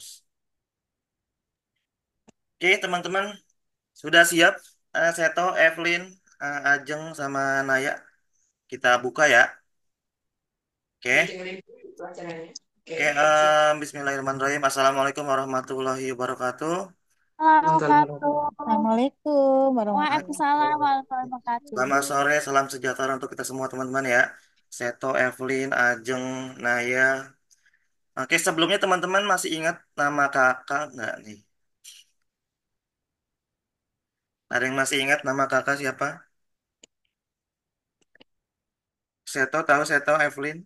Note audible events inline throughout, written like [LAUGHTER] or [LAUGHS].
siklus. Oke, teman-teman. Sudah siap? Uh, Seto, Evelyn, uh, Ajeng, sama Naya. Kita buka ya. Oke. Okay. Oke, okay, eh, bismillahirrahmanirrahim. Assalamualaikum warahmatullahi wabarakatuh. Assalamualaikum warahmatullahi wabarakatuh. Selamat sore, salam sejahtera untuk kita semua teman-teman ya. Seto, Evelyn, Ajeng, Naya, Oke, sebelumnya teman-teman masih ingat nama kakak nggak nih? Ada yang masih ingat nama kakak siapa? Seto tahu, Seto, Evelyn,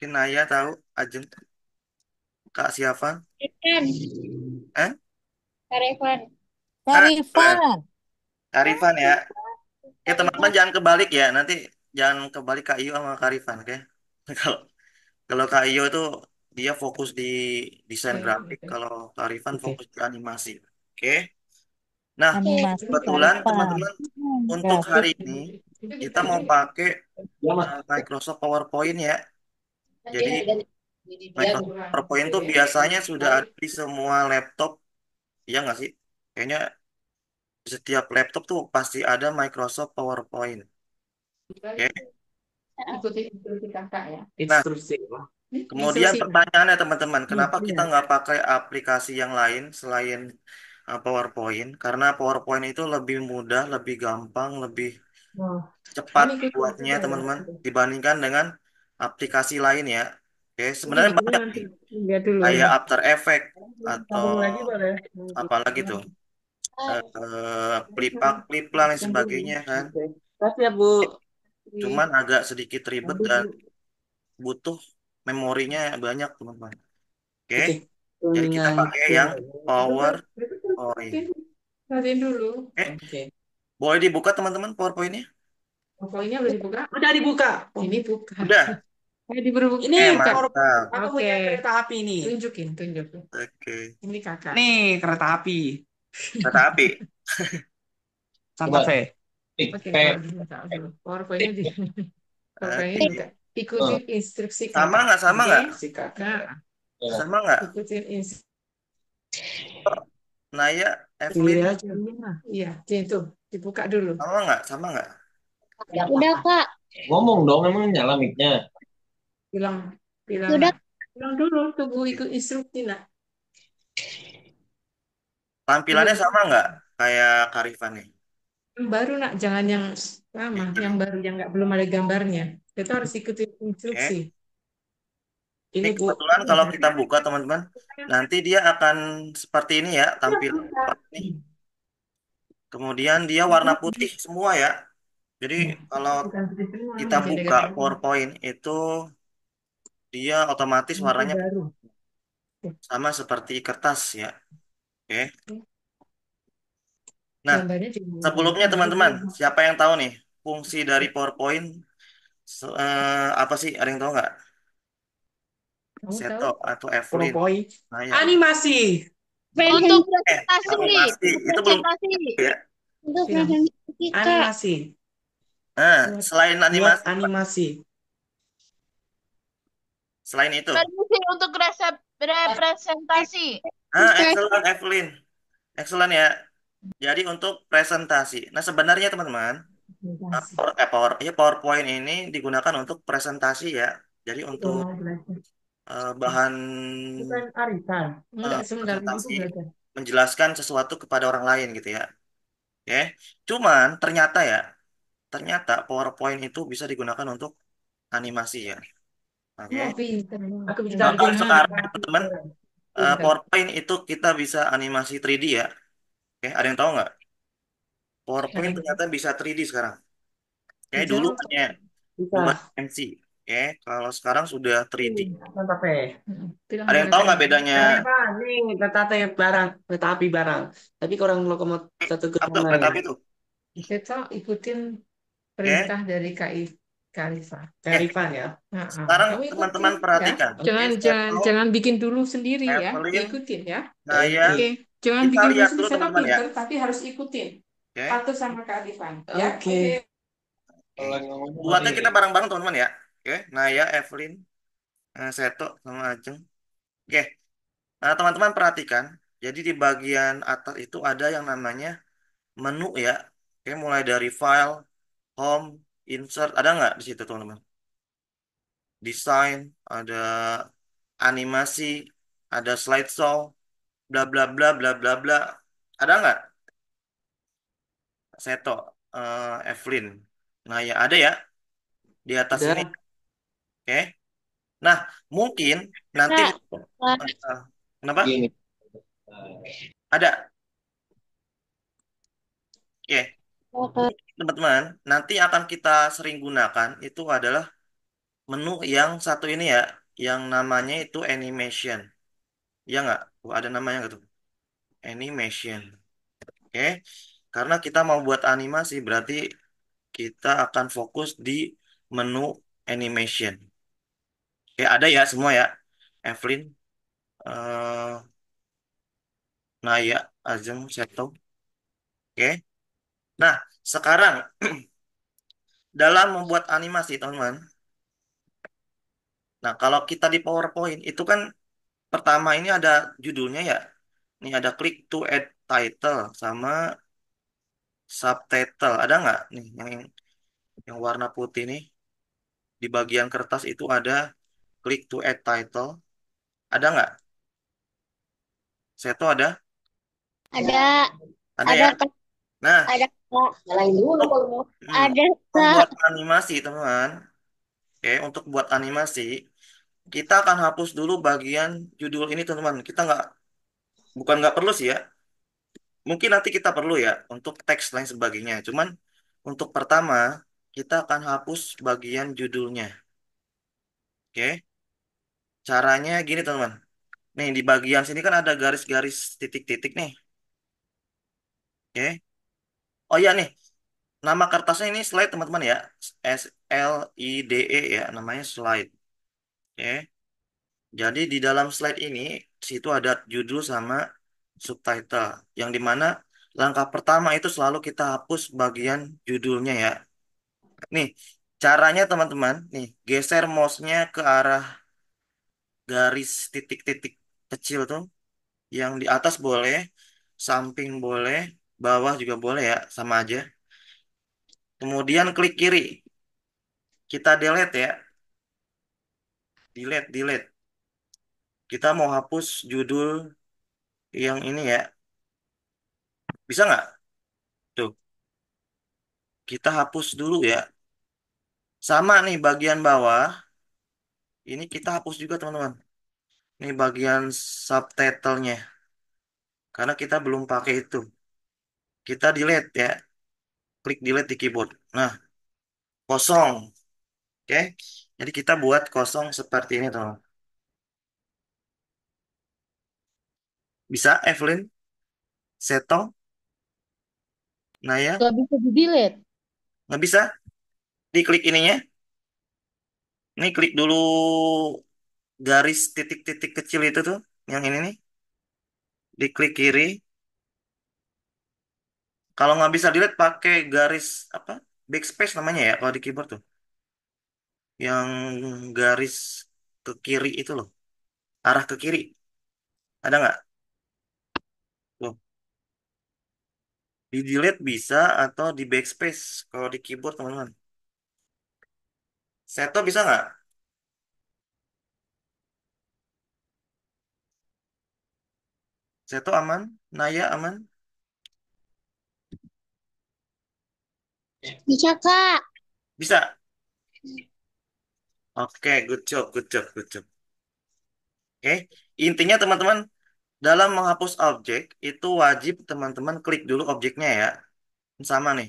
Kinaya tahu, Ajeng, Kak siapa? Karifan, eh? Karifan. Karifan, eh, Karifan. ya. Ya teman-teman jangan kebalik ya, nanti jangan kebalik Kak Iu sama Karifan, Rifan, oke? [LAUGHS] Kalau kalau Kak Iyo itu dia fokus di desain iya, grafik, kalau Kak Rifan fokus di animasi. Oke. Nah, kebetulan teman-teman hmm, untuk hari ini kita mau pakai uh, Microsoft PowerPoint ya. Jadi iya, Microsoft PowerPoint itu ya. biasanya sudah ada di semua laptop, ya nggak sih? Kayaknya setiap laptop tuh pasti ada Microsoft PowerPoint. Oke ikuti instruksi kakak ya. Instruksi. Nah, kemudian instruksi. pertanyaannya teman-teman, kenapa kita nggak pakai aplikasi yang lain selain eh, PowerPoint? Karena PowerPoint itu lebih mudah, lebih gampang, lebih oh. cepat buatnya teman-teman dibandingkan dengan aplikasi lain ya. Oke, sebenarnya ini banyak nanti, Dulu. Ya. Kayak After Effect atau lagi, ya. apalagi tuh. Uh, nah. pelipak eh, eh, plipak, dan sebagainya kan. Tapi ya Bu, Iya. Cuman agak sedikit ribet dan butuh memorinya banyak, teman-teman. Oke. okay. Jadi kita pakai yang ya. power, oke? Matiin dulu. Oke. Boleh dibuka teman-teman PowerPoint-nya? PowerPoint-nya udah dibuka. Udah dibuka. Ini buka. Udah. Ini [LAUGHS] dibuka. Ini Eh, buka. Aku punya kereta api nih. Tunjukin, tunjukin. Oke. Ini kakak. Nih, kereta api. Kereta api. Santa Fe. Gitu, [LAUGHS] ikuti oh. instruksi kakak. Sama nggak sama nggak? si kakak. Nah. Sama nggak? Ikutin instruksi. Naya, Evelyn. Iya, iya, itu dibuka dulu. Sama nggak? Sama nggak? Ya, Udah kak. Ngomong dong, emang nyala micnya. Bilang, bilang. Udah. Bilang dulu, tunggu ikut instruksi nak. Tampilannya sama nggak? Kayak Karifan nih baru nak jangan yang lama yang baru yang nggak belum ada gambarnya kita harus ikuti instruksi okay. ini, ini kebetulan bu, kalau kita buka teman-teman nanti dia akan seperti ini ya tampil iya, ini. kemudian dia warna putih semua ya jadi iya. kalau kita buka PowerPoint itu dia otomatis warnanya sama seperti kertas ya oke okay. Nah, Gambarnya sebelumnya teman-teman, siapa yang tahu nih fungsi dari PowerPoint so, eh, apa sih? Ada yang tahu nggak? Kamu tahu? Seto atau Evelyn? PowerPoint. ya. Animasi. Untuk Eh, presentasi, animasi itu belum ya. animasi. Nah, selain selain buat animasi, selain itu. Permisi untuk representasi. Ah, excellent Evelyn. Excellent ya. Jadi untuk presentasi. Nah, sebenarnya teman-teman, uh, power, eh, power, ya, PowerPoint ini digunakan untuk presentasi ya. Jadi iya, untuk uh, bahan uh, menjelaskan sesuatu kepada orang lain gitu ya. Oke. Cuman ternyata ya, ternyata PowerPoint itu bisa digunakan untuk animasi ya. Oke. Oh, Nah, kalau sekarang teman-teman, uh, PowerPoint itu kita bisa animasi 3D ya. Oke, ada yang tahu nggak? PowerPoint ternyata bisa 3D sekarang. Kayak bisa dulu hanya bisa. cuma MC. Oke, kalau sekarang sudah 3D. Mantap ya. Ada yang tahu nggak bedanya? Tapi nih kereta api barang, kereta api barang. Tapi orang lokomotif eh, satu Apa kereta api itu kita ikutin Oke, perintah dari KI Khalifa. oke. Karifan ya. Sekarang Kamu teman-teman perhatikan. Ya. Oke, Jangan saya jangan jangan bikin dulu sendiri ya. Ikutin ya. saya Oke. Jangan bikin lihat dulu teman-teman ya. Tapi harus ikutin. Okay. Patuh sama kearifan. Ya, oke. Ya? Okay. Okay. Buatnya kita bareng-bareng teman-teman ya. Oke, okay. Naya, Evelyn, eh, Seto, sama Ajeng. Oke. Okay. Nah, teman-teman perhatikan. Jadi di bagian atas itu ada yang namanya menu ya. Oke, okay. mulai dari file, home, insert. Ada nggak di situ teman-teman? Desain, ada animasi, ada slideshow, bla bla bla bla bla bla ada nggak Seto uh, Evelyn nah ya ada ya di atas ada. ini oke okay. nah mungkin nanti nah, uh, kenapa ini. ada oke okay. teman-teman nanti akan kita sering gunakan itu adalah menu yang satu ini ya yang namanya itu animation ya nggak Oh, ada namanya gitu, Animation. Oke. Karena kita mau buat animasi berarti kita akan fokus di menu animation. Oke, ada ya semua ya. Evelyn, Uh, Naya, Azam, Seto. Oke. Nah, sekarang [CLEARS THROAT] dalam membuat animasi, teman-teman. Nah, kalau kita di PowerPoint itu kan Pertama ini ada judulnya ya. Ini ada klik to add title sama subtitle. Ada nggak nih yang yang warna putih nih di bagian kertas itu ada klik to add title. Ada nggak? Saya tuh ada. Ada, Ada ya. Nah, ada Yang dulu kalau mau. hmm, Ada Buat animasi teman. Oke, untuk buat animasi kita akan hapus dulu bagian judul ini teman-teman. Kita nggak, bukan nggak perlu sih ya. Mungkin nanti kita perlu ya untuk teks lain sebagainya. Cuman untuk pertama, kita akan hapus bagian judulnya. Oke. Caranya gini teman-teman. Nih di bagian sini kan ada garis-garis titik-titik nih. Oke. Oh iya nih. Nama kertasnya ini slide teman-teman ya. S L I D E ya, namanya slide. Oke. Jadi di dalam slide ini, situ ada judul sama subtitle, yang dimana langkah pertama itu selalu kita hapus bagian judulnya ya. Nih, caranya teman-teman, nih geser mouse-nya ke arah garis titik-titik kecil tuh, yang di atas boleh, samping boleh, bawah juga boleh ya, sama aja. Kemudian klik kiri, kita delete ya delete delete kita mau hapus judul yang ini ya bisa nggak tuh kita hapus dulu ya sama nih bagian bawah ini kita hapus juga teman-teman ini bagian subtitlenya karena kita belum pakai itu kita delete ya klik delete di keyboard nah kosong oke okay. Jadi kita buat kosong seperti ini teman. Bisa Evelyn, Seto, Naya? Gak bisa di delete. Nggak bisa? Di klik ininya. Ini klik dulu garis titik-titik kecil itu tuh. Yang ini nih. Di klik kiri. Kalau nggak bisa delete, pakai garis apa? Backspace namanya ya kalau di keyboard tuh yang garis ke kiri itu loh arah ke kiri ada nggak loh di delete bisa atau di backspace kalau di keyboard teman-teman seto bisa nggak seto aman naya aman Bisa, Kak. bisa Oke, good job, good job, good job. Oke, intinya teman-teman, dalam menghapus objek, itu wajib teman-teman klik dulu objeknya ya. Sama nih.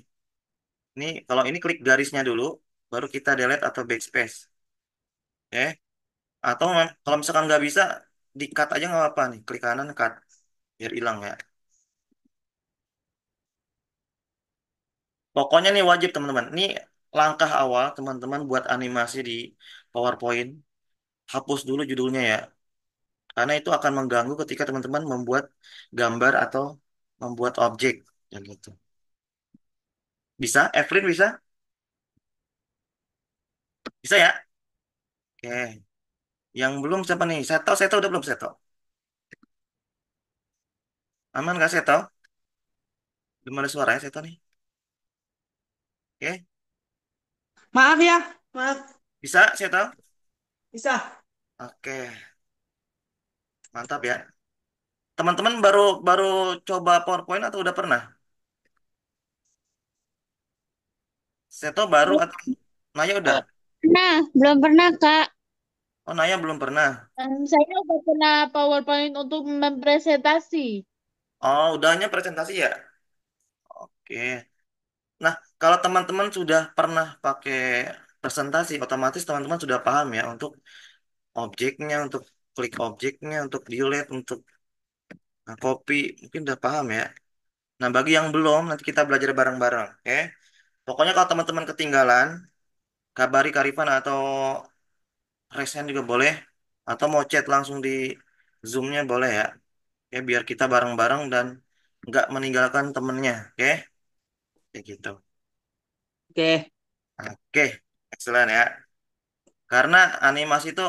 Ini, kalau ini klik garisnya dulu, baru kita delete atau backspace. Oke, atau kalau misalkan nggak bisa, di cut aja nggak apa-apa nih. Klik kanan, cut. Biar hilang ya. Pokoknya nih wajib teman-teman. Ini langkah awal teman-teman buat animasi di PowerPoint, hapus dulu judulnya ya. Karena itu akan mengganggu ketika teman-teman membuat gambar atau membuat objek. Dan ya gitu. Bisa? Efrin bisa? Bisa ya? Oke. Yang belum siapa nih? Seto, Seto udah belum Seto? Aman gak Seto? Belum ada suara ya Seto nih? Oke. Maaf ya, maaf. Bisa, saya tahu? Bisa. Oke, mantap ya. Teman-teman baru baru coba PowerPoint atau udah pernah? Seto baru Belum. atau Naya udah? Nah, belum pernah, Kak. Oh, Naya belum pernah. Um, saya udah pernah PowerPoint untuk mempresentasi. Oh, udahnya presentasi ya? Oke. Nah, kalau teman-teman sudah pernah pakai presentasi otomatis teman-teman sudah paham ya untuk objeknya untuk klik objeknya untuk delete untuk nah, copy mungkin sudah paham ya nah bagi yang belum nanti kita belajar bareng-bareng oke okay? pokoknya kalau teman-teman ketinggalan kabari Karifan atau resen juga boleh atau mau chat langsung di zoomnya boleh ya ya biar kita bareng-bareng dan nggak meninggalkan temennya oke okay? kayak gitu oke okay. oke okay. Excellent ya. Karena animasi itu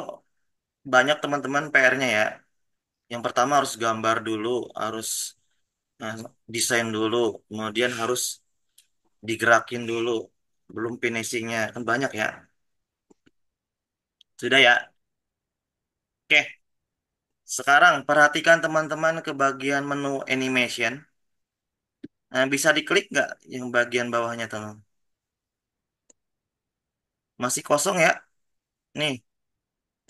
banyak teman-teman PR-nya ya. Yang pertama harus gambar dulu, harus nah, desain dulu, kemudian harus digerakin dulu, belum finishingnya kan banyak ya. Sudah ya. Oke, sekarang perhatikan teman-teman ke bagian menu animation. Nah, bisa diklik nggak yang bagian bawahnya teman? Masih kosong ya? Nih,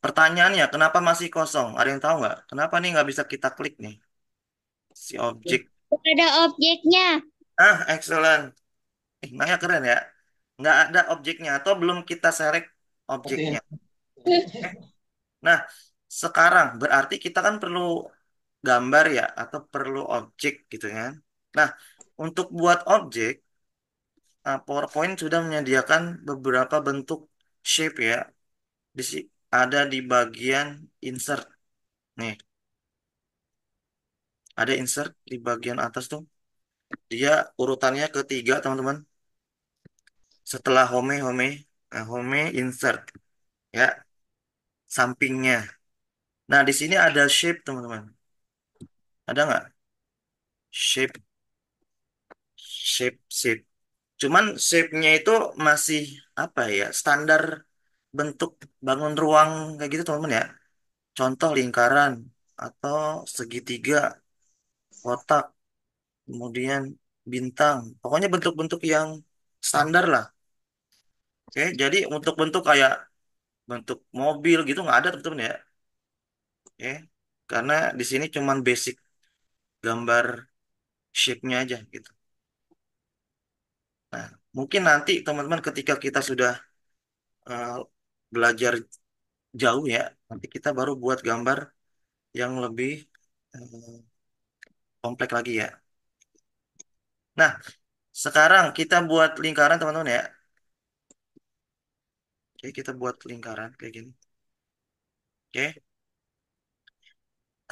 pertanyaannya kenapa masih kosong? Ada yang tahu nggak? Kenapa nih nggak bisa kita klik nih? Si objek. Ada objeknya. Ah, excellent. Eh, nanya keren ya. Nggak ada objeknya atau belum kita select objeknya. [LAUGHS] Nah, sekarang berarti kita kan perlu gambar ya atau perlu objek gitu kan. Nah, untuk buat objek Nah, PowerPoint sudah menyediakan beberapa bentuk shape ya. Di, ada di bagian insert. Nih. Ada insert di bagian atas tuh. Dia urutannya ketiga, teman-teman. Setelah home, home, nah, home, insert. Ya. Sampingnya. Nah, di sini ada shape, teman-teman. Ada nggak? Shape. Shape, shape. Cuman shape-nya itu masih apa ya, standar bentuk bangun ruang kayak gitu teman-teman ya. Contoh lingkaran atau segitiga, kotak, kemudian bintang. Pokoknya bentuk-bentuk yang standar lah. Oke, jadi untuk bentuk kayak bentuk mobil gitu nggak ada teman-teman ya. Oke, karena di sini cuman basic gambar shape-nya aja gitu. Nah, mungkin nanti teman-teman ketika kita sudah uh, belajar jauh ya, nanti kita baru buat gambar yang lebih uh, eh, kompleks lagi ya. Nah, sekarang kita buat lingkaran teman-teman ya. Oke, kita buat lingkaran kayak gini. Oke.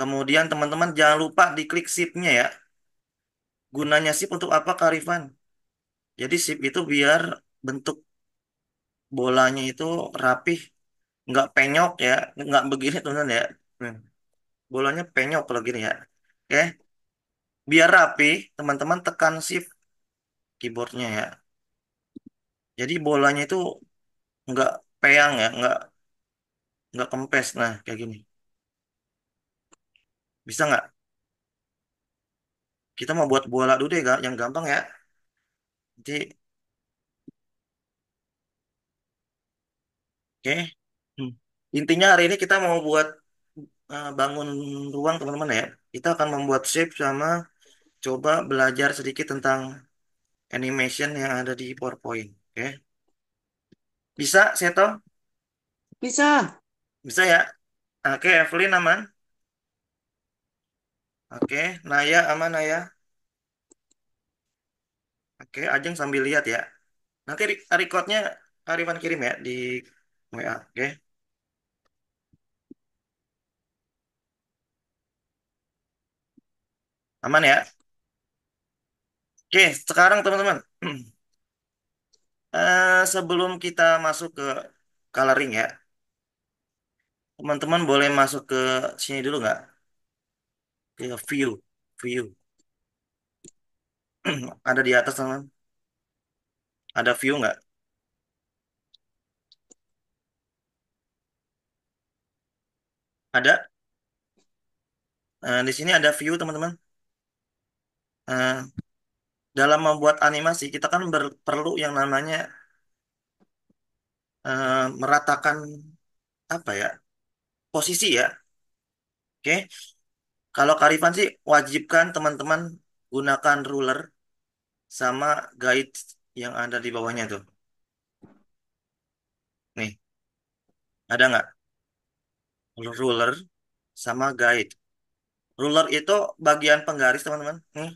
Kemudian teman-teman jangan lupa diklik sip-nya ya. Gunanya sip untuk apa, Karifan? Jadi sip itu biar bentuk bolanya itu rapih, nggak penyok ya, nggak begini teman-teman ya. Hmm. Bolanya penyok kalau gini ya. Oke, biar rapi teman-teman tekan shift keyboardnya ya. Jadi bolanya itu nggak peyang ya, nggak nggak kempes. Nah kayak gini, bisa nggak? Kita mau buat bola dulu deh, yang gampang ya. Jadi, oke. Hmm. Intinya hari ini kita mau buat uh, bangun ruang teman-teman ya. Kita akan membuat shape sama coba belajar sedikit tentang animation yang ada di PowerPoint. Oke. Bisa, Seto? Bisa. Bisa ya? Oke, Evelyn aman? Oke, Naya aman, Naya? Oke, Ajeng sambil lihat ya. Nanti recordnya Arifan kirim ya di WA. Oke. Aman ya? Oke, sekarang teman-teman. Uh, [CLEARS THROAT] sebelum kita masuk ke coloring ya, teman-teman boleh masuk ke sini dulu nggak? Ke view, view. [CLEARS THROAT] Ada di atas teman. Ada view nggak? Ada. Eh, di sini ada view teman-teman. Eh, dalam membuat animasi kita kan perlu yang namanya uh, meratakan apa ya posisi ya. Oke. Kalau karifan sih wajibkan teman-teman gunakan ruler sama guide yang ada di bawahnya tuh. Nih, ada nggak? Ruler sama guide. Ruler itu bagian penggaris, teman-teman. Nih.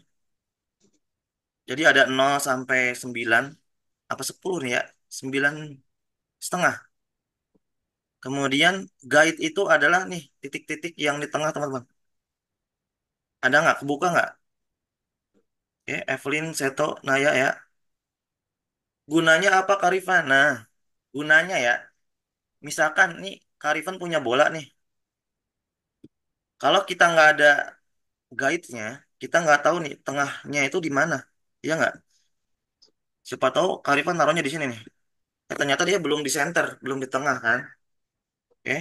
Jadi ada 0 sampai 9. Apa 10 nih ya? 9 setengah. Kemudian guide itu adalah nih titik-titik yang di tengah, teman-teman. Ada nggak? Kebuka nggak? Oke, eh, Evelyn, Seto, Naya ya. Gunanya apa karifan? Nah, gunanya ya, misalkan nih karifan punya bola nih. Kalau kita nggak ada guide-nya, kita nggak tahu nih tengahnya itu di mana. Iya nggak? Siapa tahu karifan taruhnya di sini nih. Eh, ternyata dia belum di center, belum di tengah kan? Oke. Eh,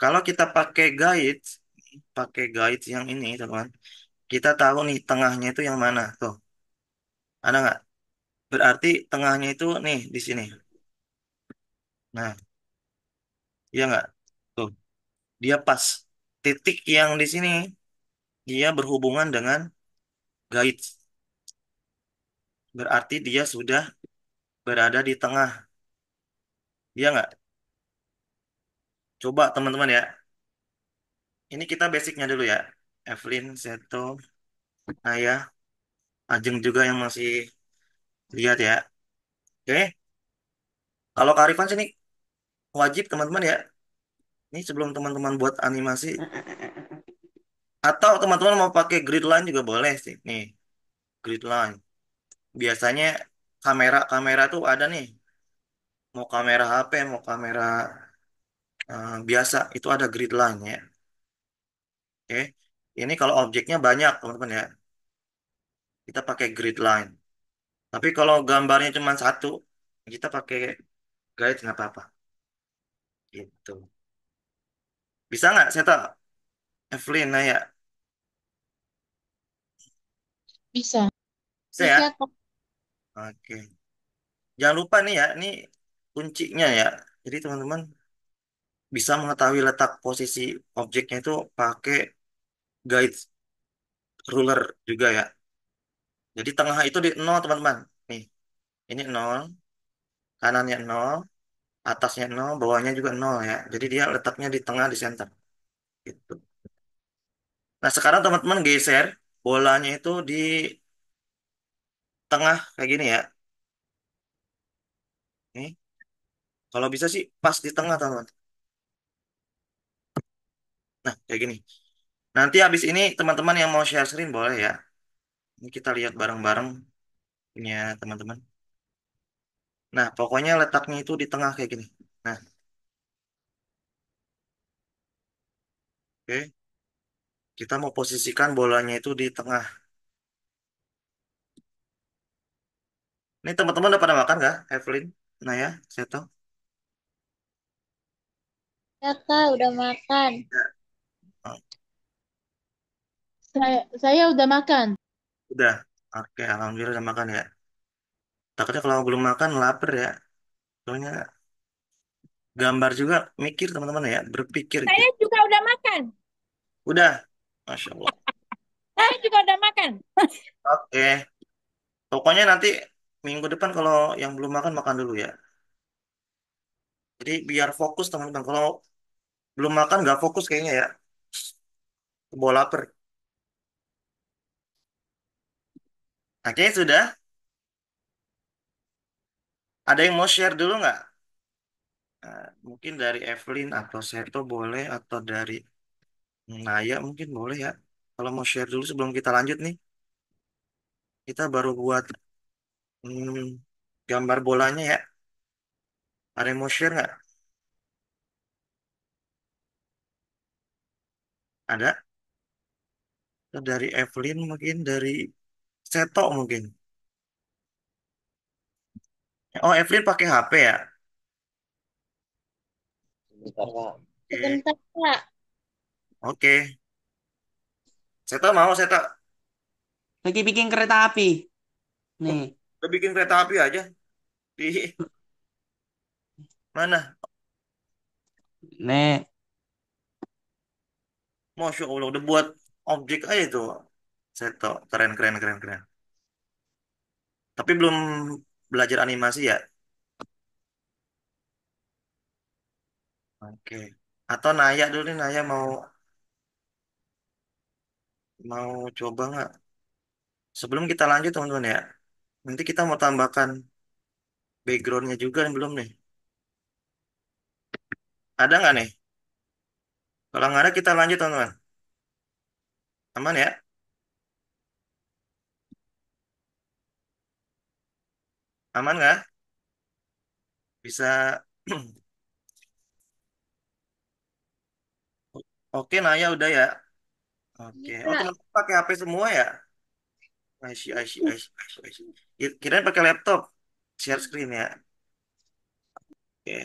kalau kita pakai guide, pakai guide yang ini, teman teman. Kita tahu nih tengahnya itu yang mana tuh. Ada nggak? Berarti tengahnya itu nih di sini. Nah, iya nggak? Tuh, dia pas. Titik yang di sini dia berhubungan dengan guide. Berarti dia sudah berada di tengah. Iya nggak? Coba teman-teman ya. Ini kita basicnya dulu ya. Evelyn, Seto, Naya, Ajeng juga yang masih lihat ya. Oke, kalau kearifan sini wajib teman-teman ya. Ini sebelum teman-teman buat animasi. Atau teman-teman mau pakai grid line juga boleh sih. Nih, grid line. Biasanya kamera-kamera tuh ada nih. Mau kamera HP, mau kamera uh, biasa. Itu ada grid line ya. Oke. Ini kalau objeknya banyak, teman-teman ya. Kita pakai grid line. Tapi kalau gambarnya cuma satu, kita pakai guide nggak apa-apa. Gitu. Bisa nggak, saya tak, Evelyn, nanya. Bisa. Bisa ya? Bisa, Oke. Jangan lupa nih ya, ini kuncinya ya. Jadi teman-teman bisa mengetahui letak posisi objeknya itu pakai guide ruler juga ya. Jadi tengah itu di nol teman-teman. Nih, ini nol, kanannya nol, atasnya nol, bawahnya juga nol ya. Jadi dia letaknya di tengah di center. Gitu. Nah sekarang teman-teman geser bolanya itu di tengah kayak gini ya. Nih, kalau bisa sih pas di tengah teman-teman. Nah kayak gini. Nanti habis ini teman-teman yang mau share screen boleh ya. Ini kita lihat bareng-bareng punya teman-teman. Nah, pokoknya letaknya itu di tengah kayak gini. Nah, oke. Kita mau posisikan bolanya itu di tengah. Ini teman-teman udah pada makan nggak, Evelyn? Nah ya, Seto. Ya, Kak, udah makan. Iya. Saya, saya udah makan. Udah. Oke, alhamdulillah udah makan ya. Takutnya kalau belum makan lapar ya. Soalnya gambar juga mikir teman-teman ya, berpikir Saya gitu. juga udah makan. Udah. Masya Allah. [LAUGHS] Saya juga udah makan. Oke. Pokoknya nanti minggu depan kalau yang belum makan makan dulu ya. Jadi biar fokus teman-teman. Kalau belum makan nggak fokus kayaknya ya. Bola lapar. Oke, sudah. Ada yang mau share dulu nggak? Eh, mungkin dari Evelyn atau Seto boleh, atau dari Naya mungkin boleh ya. Kalau mau share dulu sebelum kita lanjut nih, kita baru buat hmm, gambar bolanya ya. Ada yang mau share nggak? Ada? Dari Evelyn mungkin dari Setok mungkin. Oh, Evelyn pakai HP ya? Oke. Sebentar, Kak. Oke. Setok mau Setok? Lagi bikin kereta api. Nih. Kita bikin kereta api aja. Di mana? Nih. Masya Allah, udah buat objek aja tuh. Seto. Keren, keren, keren, keren. Tapi belum belajar animasi ya? Oke. Atau Naya dulu nih, Naya mau mau coba nggak? Sebelum kita lanjut teman-teman ya, nanti kita mau tambahkan backgroundnya juga yang belum nih. Ada nggak nih? Kalau nggak ada kita lanjut teman-teman. Aman ya? Aman nggak? Bisa [CLEARS THROAT] Oke Naya udah ya. Oke. Iya. Oh teman-teman pakai HP semua ya? Asyik, asyik, asyik, asyik, asyik. kira Kirain pakai laptop. Share screen ya. Oke.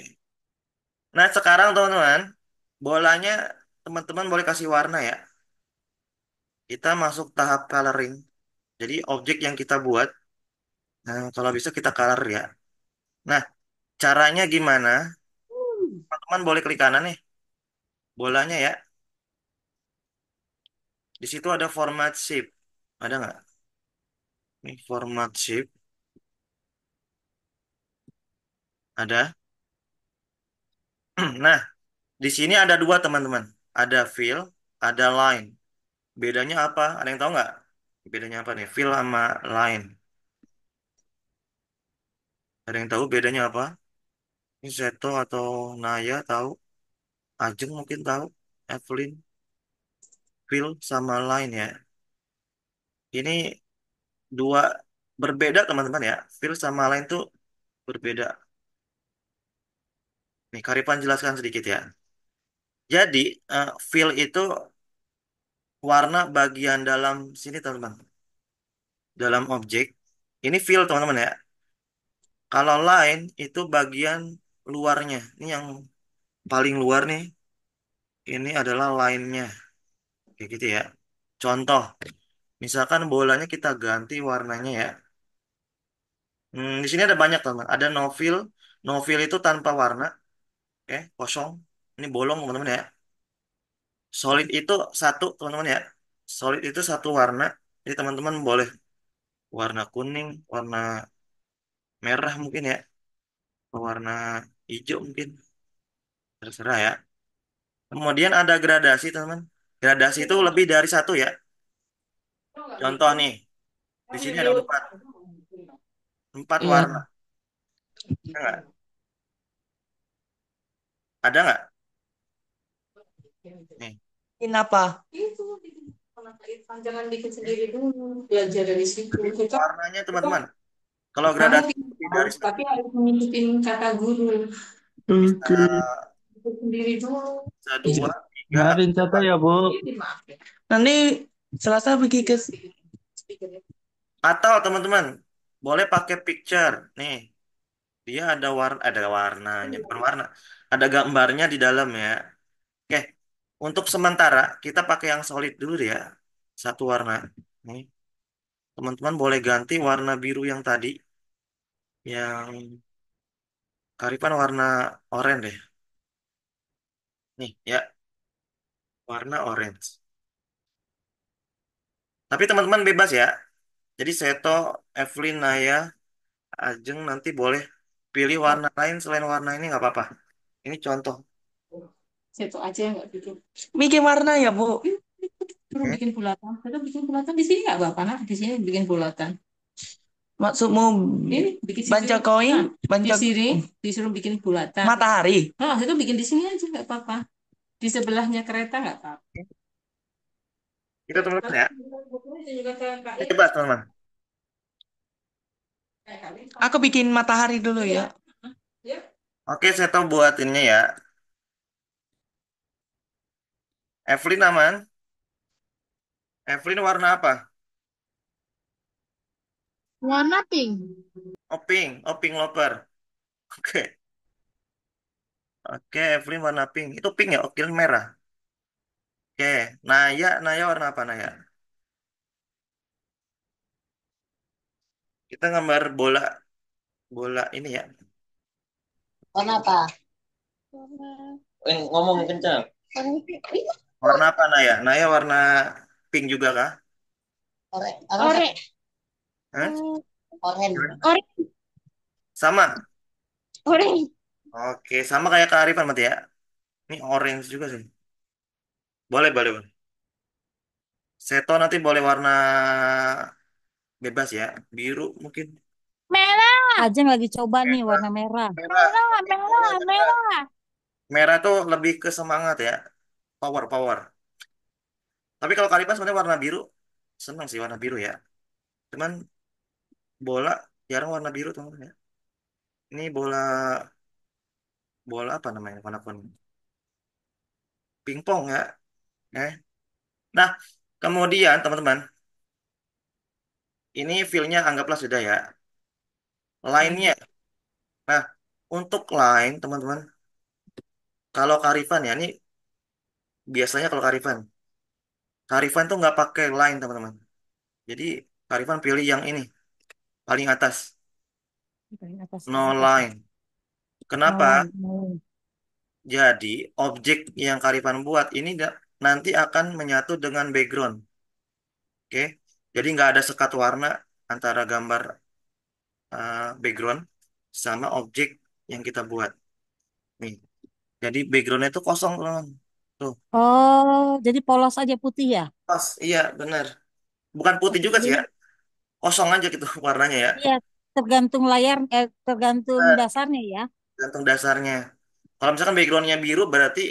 Nah sekarang teman-teman, bolanya teman-teman boleh kasih warna ya. Kita masuk tahap coloring. Jadi objek yang kita buat Nah, kalau bisa kita color ya. Nah, caranya gimana? Teman-teman boleh klik kanan nih, bolanya ya. Di situ ada format shape. Ada nggak? Ini format shape. Ada. [CLEARS THROAT] Nah, di sini ada dua teman-teman. Ada fill, ada line. Bedanya apa? Ada yang tahu nggak? Bedanya apa nih? Fill sama line. Ada yang tahu bedanya apa? Ini Seto atau Naya tahu, Ajeng mungkin tahu, Evelyn, Phil sama lain ya. Ini dua berbeda teman-teman ya. Phil sama lain tuh berbeda. Nih Karipan jelaskan sedikit ya. Jadi uh, eh, Phil itu warna bagian dalam sini teman-teman. Dalam objek. Ini fill teman-teman ya. Kalau line itu bagian luarnya. Ini yang paling luar nih. Ini adalah line-nya. Kayak gitu ya. Contoh, misalkan bolanya kita ganti warnanya ya. Hmm, di sini ada banyak teman. Ada novel. Novel itu tanpa warna. Oke, kosong. Ini bolong teman-teman ya. Solid itu satu teman-teman ya. Solid itu satu warna. Jadi teman-teman boleh warna kuning, warna merah mungkin ya warna hijau mungkin terserah ya kemudian ada gradasi teman gradasi itu lebih dari satu ya contoh nih di sini ada empat empat iya. warna ada nggak ada nggak nih apa jangan bikin sendiri dulu belajar dari situ warnanya teman-teman kalau gradasi dari tapi harus mengikuti kata guru. Oke. Sendiri dulu. Satu, dua, iya. tiga. Kemarin ya, Bu. Ya. Nanti Selasa pergi ke ya. atau teman-teman boleh pakai picture nih. Dia ada warna ada warnanya, berwarna. Ada gambarnya di dalam ya. Oke. Untuk sementara kita pakai yang solid dulu ya. Satu warna. Nih. Teman-teman boleh ganti warna biru yang tadi yang karipan warna oranye deh. Nih, ya, warna orange. Tapi teman-teman bebas ya. Jadi Seto, Evelyn, Naya, Ajeng nanti boleh pilih warna lain selain warna ini nggak apa-apa. Ini contoh. Seto aja yang nggak bikin. Bikin warna ya, Bu. bikin bulatan. Seto bikin bulatan di sini nggak apa-apa, Di sini bikin bulatan maksudmu ini bikin banca koin nah, banca di sini disuruh bikin bulatan matahari ah itu bikin di sini aja nggak apa-apa di sebelahnya kereta nggak apa-apa kita teman ya iya, coba teman-teman aku bikin matahari dulu ya, ya. oke saya tahu buat ini ya Evelyn aman Evelyn warna apa Warna pink. Oh, oping Oh, loper. Oke. Okay. Oke, okay, Evelyn warna pink. Itu pink ya? Oke, merah. Oke, okay. Naya, Naya warna apa Naya? Kita gambar bola, bola ini ya. Warna apa? Warna. Eh, ngomong kencang. Warna apa Naya? Naya warna pink juga kah? Ore. Ore. Hah? Hmm, oren. Sama. Oren. Oke, sama kayak Kak Arifan mati ya. Ini orange juga sih. Boleh, boleh, boleh. Seto nanti boleh warna bebas ya. Biru mungkin. Merah. aja lagi coba nih warna merah. Merah. Merah, merah, merah. tuh lebih ke semangat ya. Power, power. Tapi kalau Karifan sebenarnya warna biru, seneng sih warna biru ya. Cuman bola jarang warna biru teman-teman ya. Ini bola bola apa namanya? Warna kuning. Pingpong ya. Eh. Nah, kemudian teman-teman, ini feel-nya anggaplah sudah ya. Lainnya. Nah, untuk line teman-teman, kalau karifan ya ini biasanya kalau karifan karifan tuh nggak pakai line teman-teman jadi karifan pilih yang ini paling atas, Paling atas no atas line. Kenapa? no line. Jadi objek yang Karifan buat ini nanti akan menyatu dengan background, oke? Jadi nggak ada sekat warna antara gambar uh, background sama objek yang kita buat. Nih, jadi backgroundnya itu kosong, teman. Tuh, Oh, jadi polos aja putih ya? pas, iya benar. Bukan putih juga sih ya kosong aja gitu [LAUGHS] warnanya ya. Iya, tergantung layar, eh, tergantung Nah, dasarnya ya. tergantung dasarnya. Kalau misalkan backgroundnya biru berarti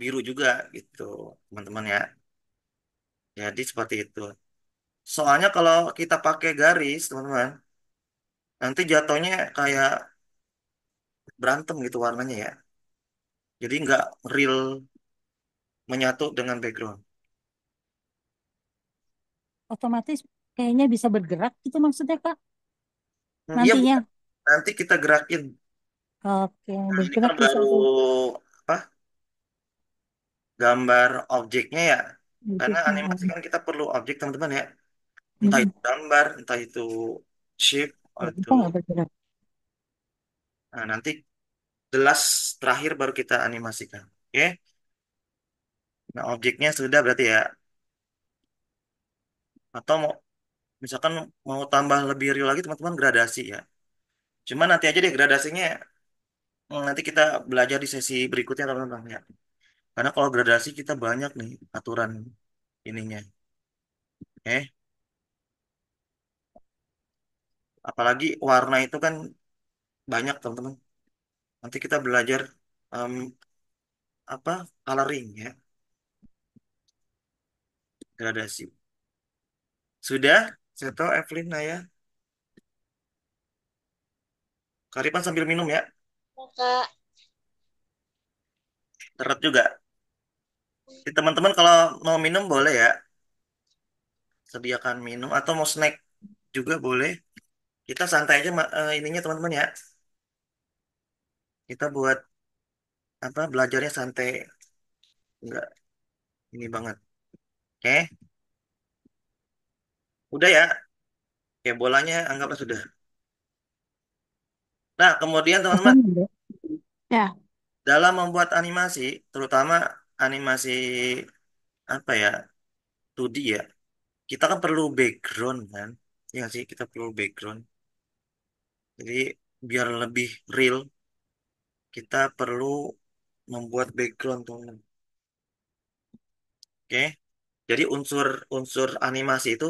biru juga gitu teman-teman ya. Jadi seperti itu. Soalnya kalau kita pakai garis teman-teman nanti jatuhnya kayak berantem gitu warnanya ya. Jadi nggak real menyatu dengan background. Otomatis kayaknya bisa bergerak gitu maksudnya Kak nah, Iya, nantinya? Nanti kita gerakin. Oke, Nah, ini kan bergerak bisa baru apa gambar objeknya ya. Karena animasikan animasi kan kita perlu objek teman-teman ya. Entah itu gambar, entah itu shape, Ya, Bisa atau nggak bergerak? nah, nanti jelas terakhir baru kita animasikan. Oke, Nah objeknya sudah berarti ya. Atau mau misalkan mau tambah lebih real lagi teman-teman gradasi ya. Cuma nanti aja deh gradasinya ya. hmm, nanti kita belajar di sesi berikutnya teman-teman ya. Karena kalau gradasi kita banyak nih aturan ininya. Eh, apalagi warna itu kan banyak teman-teman. Nanti kita belajar um, apa coloring ya, gradasi. Sudah? Saya tahu Evelyn Naya. Karipan sambil minum ya. Iya, Terus juga. Jadi teman-teman kalau mau minum boleh ya. Sediakan minum atau mau snack juga boleh. Kita santai aja uh, ininya teman-teman ya. Kita buat apa belajarnya santai. Enggak ini banget. Oke. Okay? Udah ya. Ya bolanya anggaplah sudah. Nah, kemudian teman-teman ya. Dalam membuat animasi, terutama animasi apa ya? 2D ya. Kita kan perlu background kan? Ya sih, kita perlu background. Jadi biar lebih real, kita perlu membuat background teman. Oke. Jadi unsur-unsur animasi itu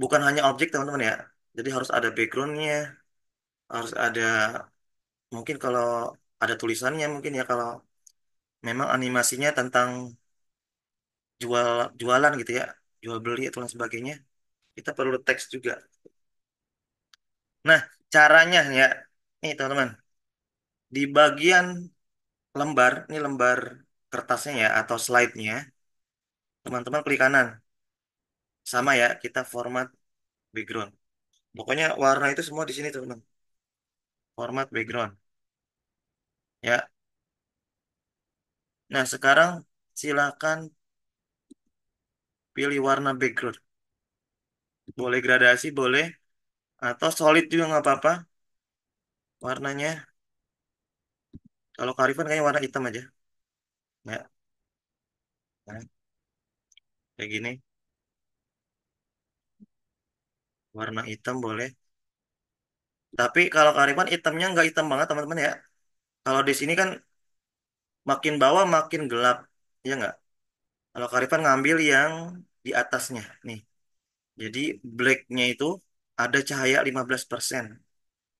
bukan hanya objek teman-teman ya. Jadi harus ada backgroundnya, harus ada mungkin kalau ada tulisannya mungkin ya kalau memang animasinya tentang jual jualan gitu ya, jual beli atau lain sebagainya. Kita perlu teks juga. Nah, caranya ya, nih teman-teman, di bagian lembar, ini lembar kertasnya ya atau slide-nya, teman-teman klik kanan sama ya kita format background pokoknya warna itu semua di sini teman format background ya nah sekarang silakan pilih warna background boleh gradasi boleh atau solid juga nggak apa-apa warnanya kalau karifan kayaknya warna hitam aja ya nah, kayak gini warna hitam boleh. Tapi kalau Karimun hitamnya nggak hitam banget teman-teman ya. Kalau di sini kan makin bawah makin gelap, ya nggak? Kalau Karifan ngambil yang di atasnya, nih. Jadi blacknya itu ada cahaya 15%. persen.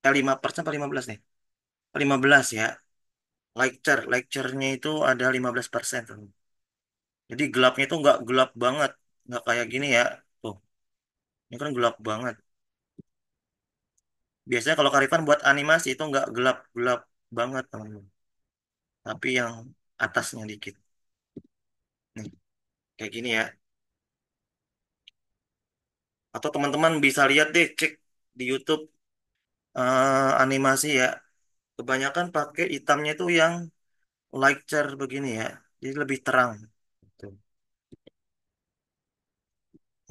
Eh, 5% apa 15 nih? 15 ya. Lecture, lecture-nya itu ada 15%. Teman. Jadi gelapnya itu nggak gelap banget. Nggak kayak gini ya, ini kan gelap banget. Biasanya kalau karifan buat animasi itu nggak gelap-gelap banget, teman-teman. Tapi yang atasnya dikit. Nih, kayak gini ya. Atau teman-teman bisa lihat deh, cek di YouTube uh, animasi ya. Kebanyakan pakai hitamnya itu yang lighter begini ya. Jadi lebih terang.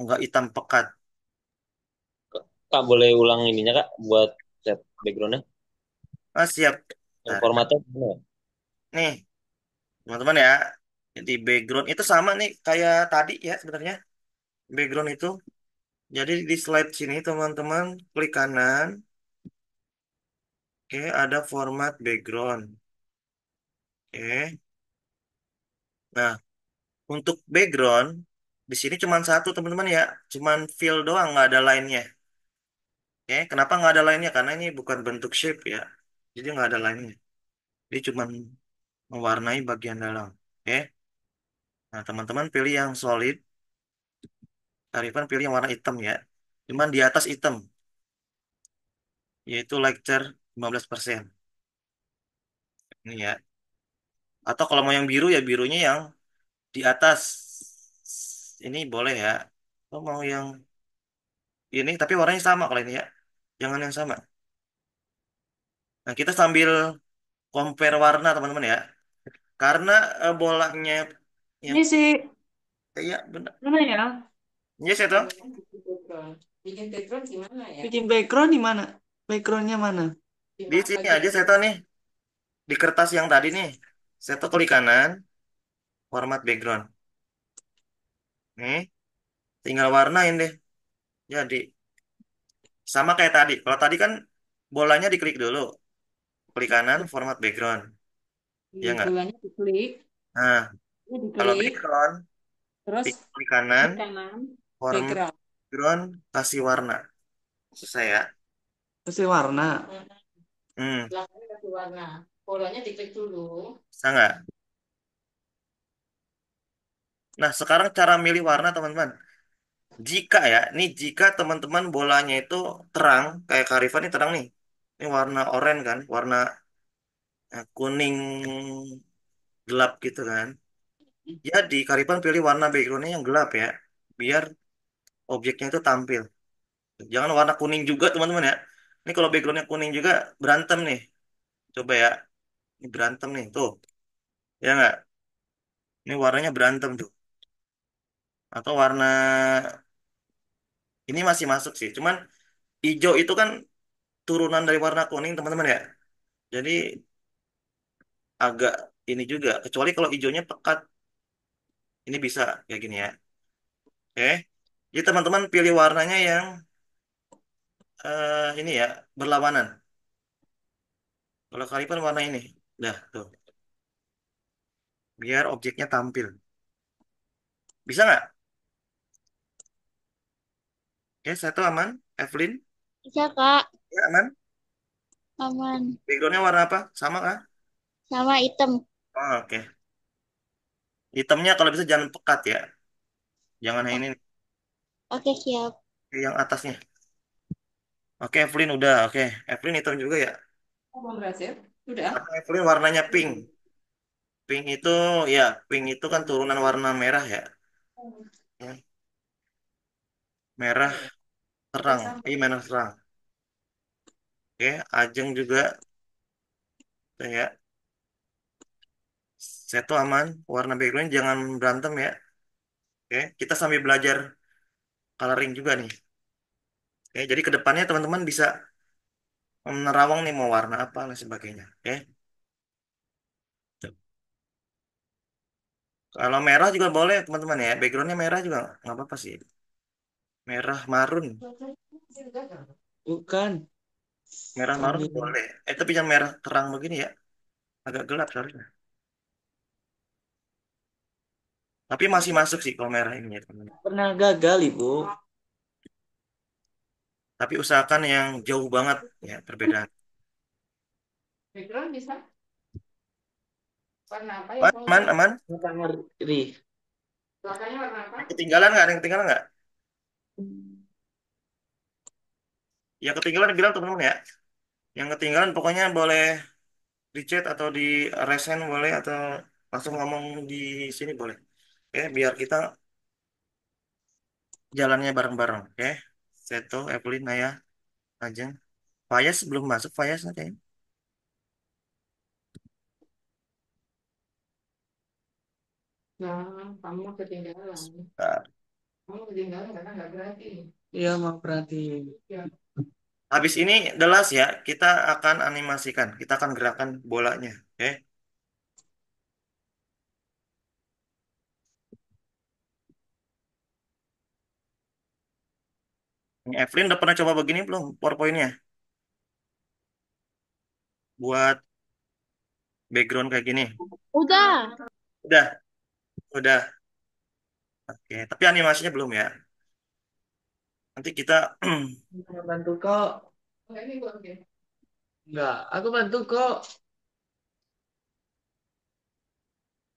Nggak hitam pekat. Kak, boleh ulang ininya Kak buat set backgroundnya? Oh, siap. Nah, Formatnya Nih, teman-teman ya. Jadi background itu sama nih kayak tadi ya sebenarnya. Background itu. Jadi di slide sini teman-teman klik kanan. Oke, ada format background. Oke. Nah, untuk background di sini cuma satu teman-teman ya. Cuman fill doang nggak ada lainnya. Oke, ya, kenapa nggak ada lainnya? Karena ini bukan bentuk shape ya. Jadi nggak ada lainnya. ini cuma mewarnai bagian dalam. Oke. Ya. Nah, teman-teman pilih yang solid. Tarifan pilih yang warna hitam ya. Cuman di atas hitam. Yaitu lecture 15%. Ini ya. Atau kalau mau yang biru ya birunya yang di atas. Ini boleh ya. Atau mau yang ini tapi warnanya sama kalau ini ya jangan yang sama. Nah, kita sambil compare warna, teman-teman ya. Karena uh, bolanya yang Ini sih, iya benar. mana ya? Ini saya Bikin background gimana ya? Bikin background di mana? Backgroundnya mana? Di sini aja saya tahu nih, di kertas yang tadi nih. Saya tahu klik kanan, format background. Nih, tinggal warnain deh. Jadi, sama kayak tadi. Kalau tadi kan bolanya diklik dulu. Klik kanan, format background. Iya, iya nggak? Bolanya diklik, Nah, iya, kalau background, terus klik klik kanan, klik kanan, format background. background, kasih warna. Selesai ya. Kasih warna. Hmm, kasih warna. Bolanya diklik dulu. bisa nggak? Nah, sekarang cara milih warna, teman-teman. Jika ya, ini jika teman-teman bolanya itu terang, kayak Karifan ini terang nih. Ini warna oranye kan, warna eh, kuning gelap gitu kan. Jadi Karifan kan pilih warna backgroundnya yang gelap ya, biar objeknya itu tampil. Jangan warna kuning juga teman-teman ya. Ini kalau backgroundnya kuning juga berantem nih. Coba ya, ini berantem nih tuh. Ya nggak? Ini warnanya berantem tuh. Atau warna ini masih masuk sih, cuman hijau itu kan turunan dari warna kuning, teman-teman ya. Jadi agak ini juga, kecuali kalau hijaunya pekat, ini bisa kayak gini ya. Oke. Jadi teman-teman pilih warnanya yang uh, ini ya, berlawanan. Kalau kalipan warna ini. Dah, tuh. Biar objeknya tampil. Bisa nggak? Oke, satu aman. Evelyn? Bisa, Kak. Ya, aman. Aman. Backgroundnya warna apa? Sama, kak? Sama hitam. Oh, oke. Hitamnya kalau bisa jangan pekat ya. Jangan yang ini. Oke, siap. Yang atasnya. Oke, Evelyn udah. Oke, Evelyn hitam juga ya. Oh, berhasil. Udah. Evelyn warnanya pink. Pink itu, ya, pink itu kan turunan warna merah Ya. Hmm. ya. Merah, serang ini mana serang oke ajeng juga ya seto aman warna background jangan berantem ya oke kita sambil belajar coloring juga nih oke jadi kedepannya teman-teman bisa menerawang nih mau warna apa dan sebagainya oke Kalau merah juga boleh teman-teman ya. Backgroundnya merah juga nggak apa-apa sih merah marun bukan merah marun Kuning. boleh eh tapi yang merah terang begini ya agak gelap seharusnya tapi masih masuk sih kalau merah ini ya teman pernah gagal ibu tapi usahakan yang jauh banget ya perbedaan background bisa warna apa ya aman aman warna ngeri warna apa ketinggalan nggak ada yang ketinggalan nggak Ya ketinggalan bilang teman-teman ya. Yang ketinggalan pokoknya boleh di chat atau di resen boleh atau langsung ngomong di sini boleh. Oke, biar kita jalannya bareng-bareng. Oke. Seto, Evelyn, Naya, Ajeng. Fayas belum masuk Fayas Okay. Nah, kamu ketinggalan. Iya, mau berarti. Iya. Habis ini the ya, kita akan animasikan. Kita akan gerakan bolanya, oke? Okay? Evelyn udah pernah coba begini belum PowerPoint-nya? Buat background kayak gini. Udah. Udah. Udah. Oke, tapi animasinya belum ya. Nanti kita bantu kok. Enggak, aku bantu kok.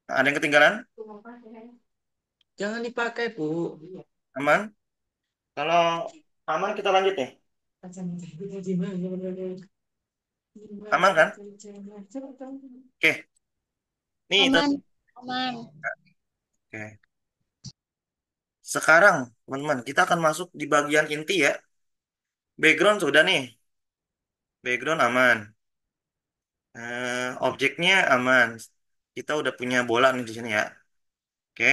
ada yang ketinggalan? Jangan dipakai, Bu. Aman? Kalau aman kita lanjut nih. Aman kan? Oke. Nih, aman. Oke. Sekarang, teman-teman, kita akan masuk di bagian inti ya. Background sudah nih. Background aman. Uh, objeknya aman. Kita udah punya bola nih di sini ya. Oke.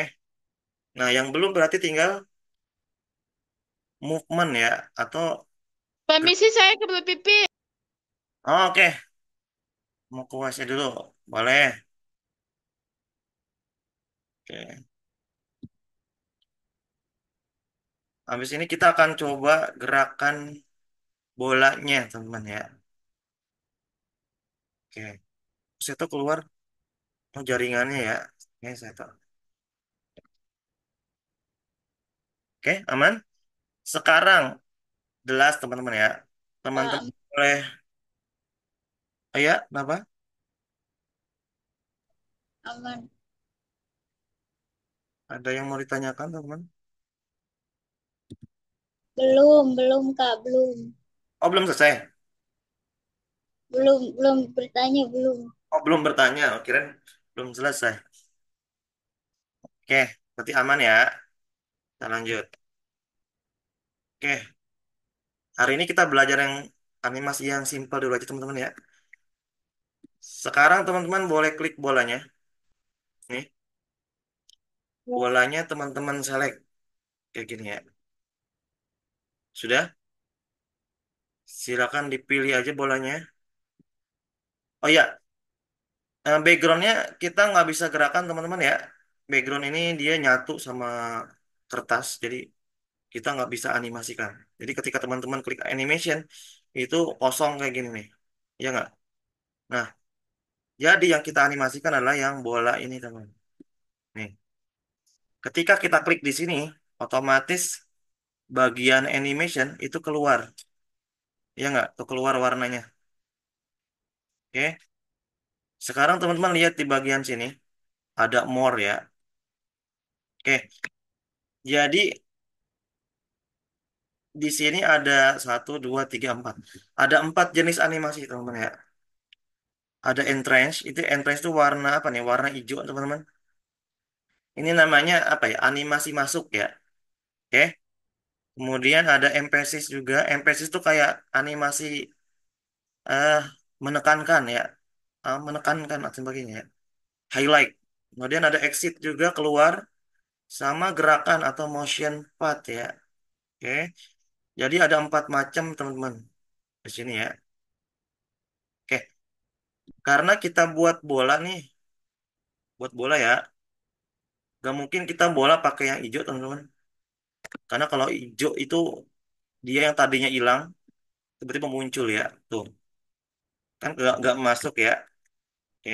Nah, yang belum berarti tinggal movement ya atau Permisi saya kebelet pipi. Oh, oke. Mau ke dulu. Boleh. Oke. Habis ini kita akan coba gerakan bolanya, teman-teman ya. Oke. saya tuh keluar oh, jaringannya ya. ini saya tahu. Oke, aman? Sekarang jelas teman-teman ya. Teman-teman boleh oh, ya, kenapa? Aman. Ada yang mau ditanyakan, teman-teman? Belum, belum Kak, belum. Oh, belum selesai. Belum, belum bertanya, belum. Oh, belum bertanya. Oh, belum selesai. Oke, berarti aman ya. Kita lanjut. Oke, hari ini kita belajar yang animasi yang simpel dulu aja teman-teman ya. Sekarang teman-teman boleh klik bolanya. Nih, ya. bolanya teman-teman select kayak gini ya. Sudah? Silakan dipilih aja bolanya. Oh ya, backgroundnya kita nggak bisa gerakan teman-teman ya. Background ini dia nyatu sama kertas, jadi kita nggak bisa animasikan. Jadi ketika teman-teman klik animation, itu kosong kayak gini nih. Ya nggak? Nah, jadi yang kita animasikan adalah yang bola ini teman. Nih, ketika kita klik di sini, otomatis bagian animation itu keluar ya nggak tuh keluar warnanya oke sekarang teman-teman lihat di bagian sini ada more ya oke jadi di sini ada 1, 2, 3, 4. ada empat jenis animasi teman-teman ya ada entrance itu entrance itu warna apa nih warna hijau teman-teman ini namanya apa ya animasi masuk ya oke Kemudian ada emphasis juga. emphasis itu kayak animasi uh, menekankan ya. Uh, menekankan atau sebagainya ya. Highlight. Kemudian ada exit juga keluar sama gerakan atau motion path ya. Oke. Jadi ada empat macam teman-teman di sini ya. Oke. Karena kita buat bola nih, buat bola ya. Gak mungkin kita bola pakai yang hijau teman-teman. Karena kalau hijau itu dia yang tadinya hilang, tiba-tiba muncul ya. Tuh, kan nggak nggak masuk ya. Oke.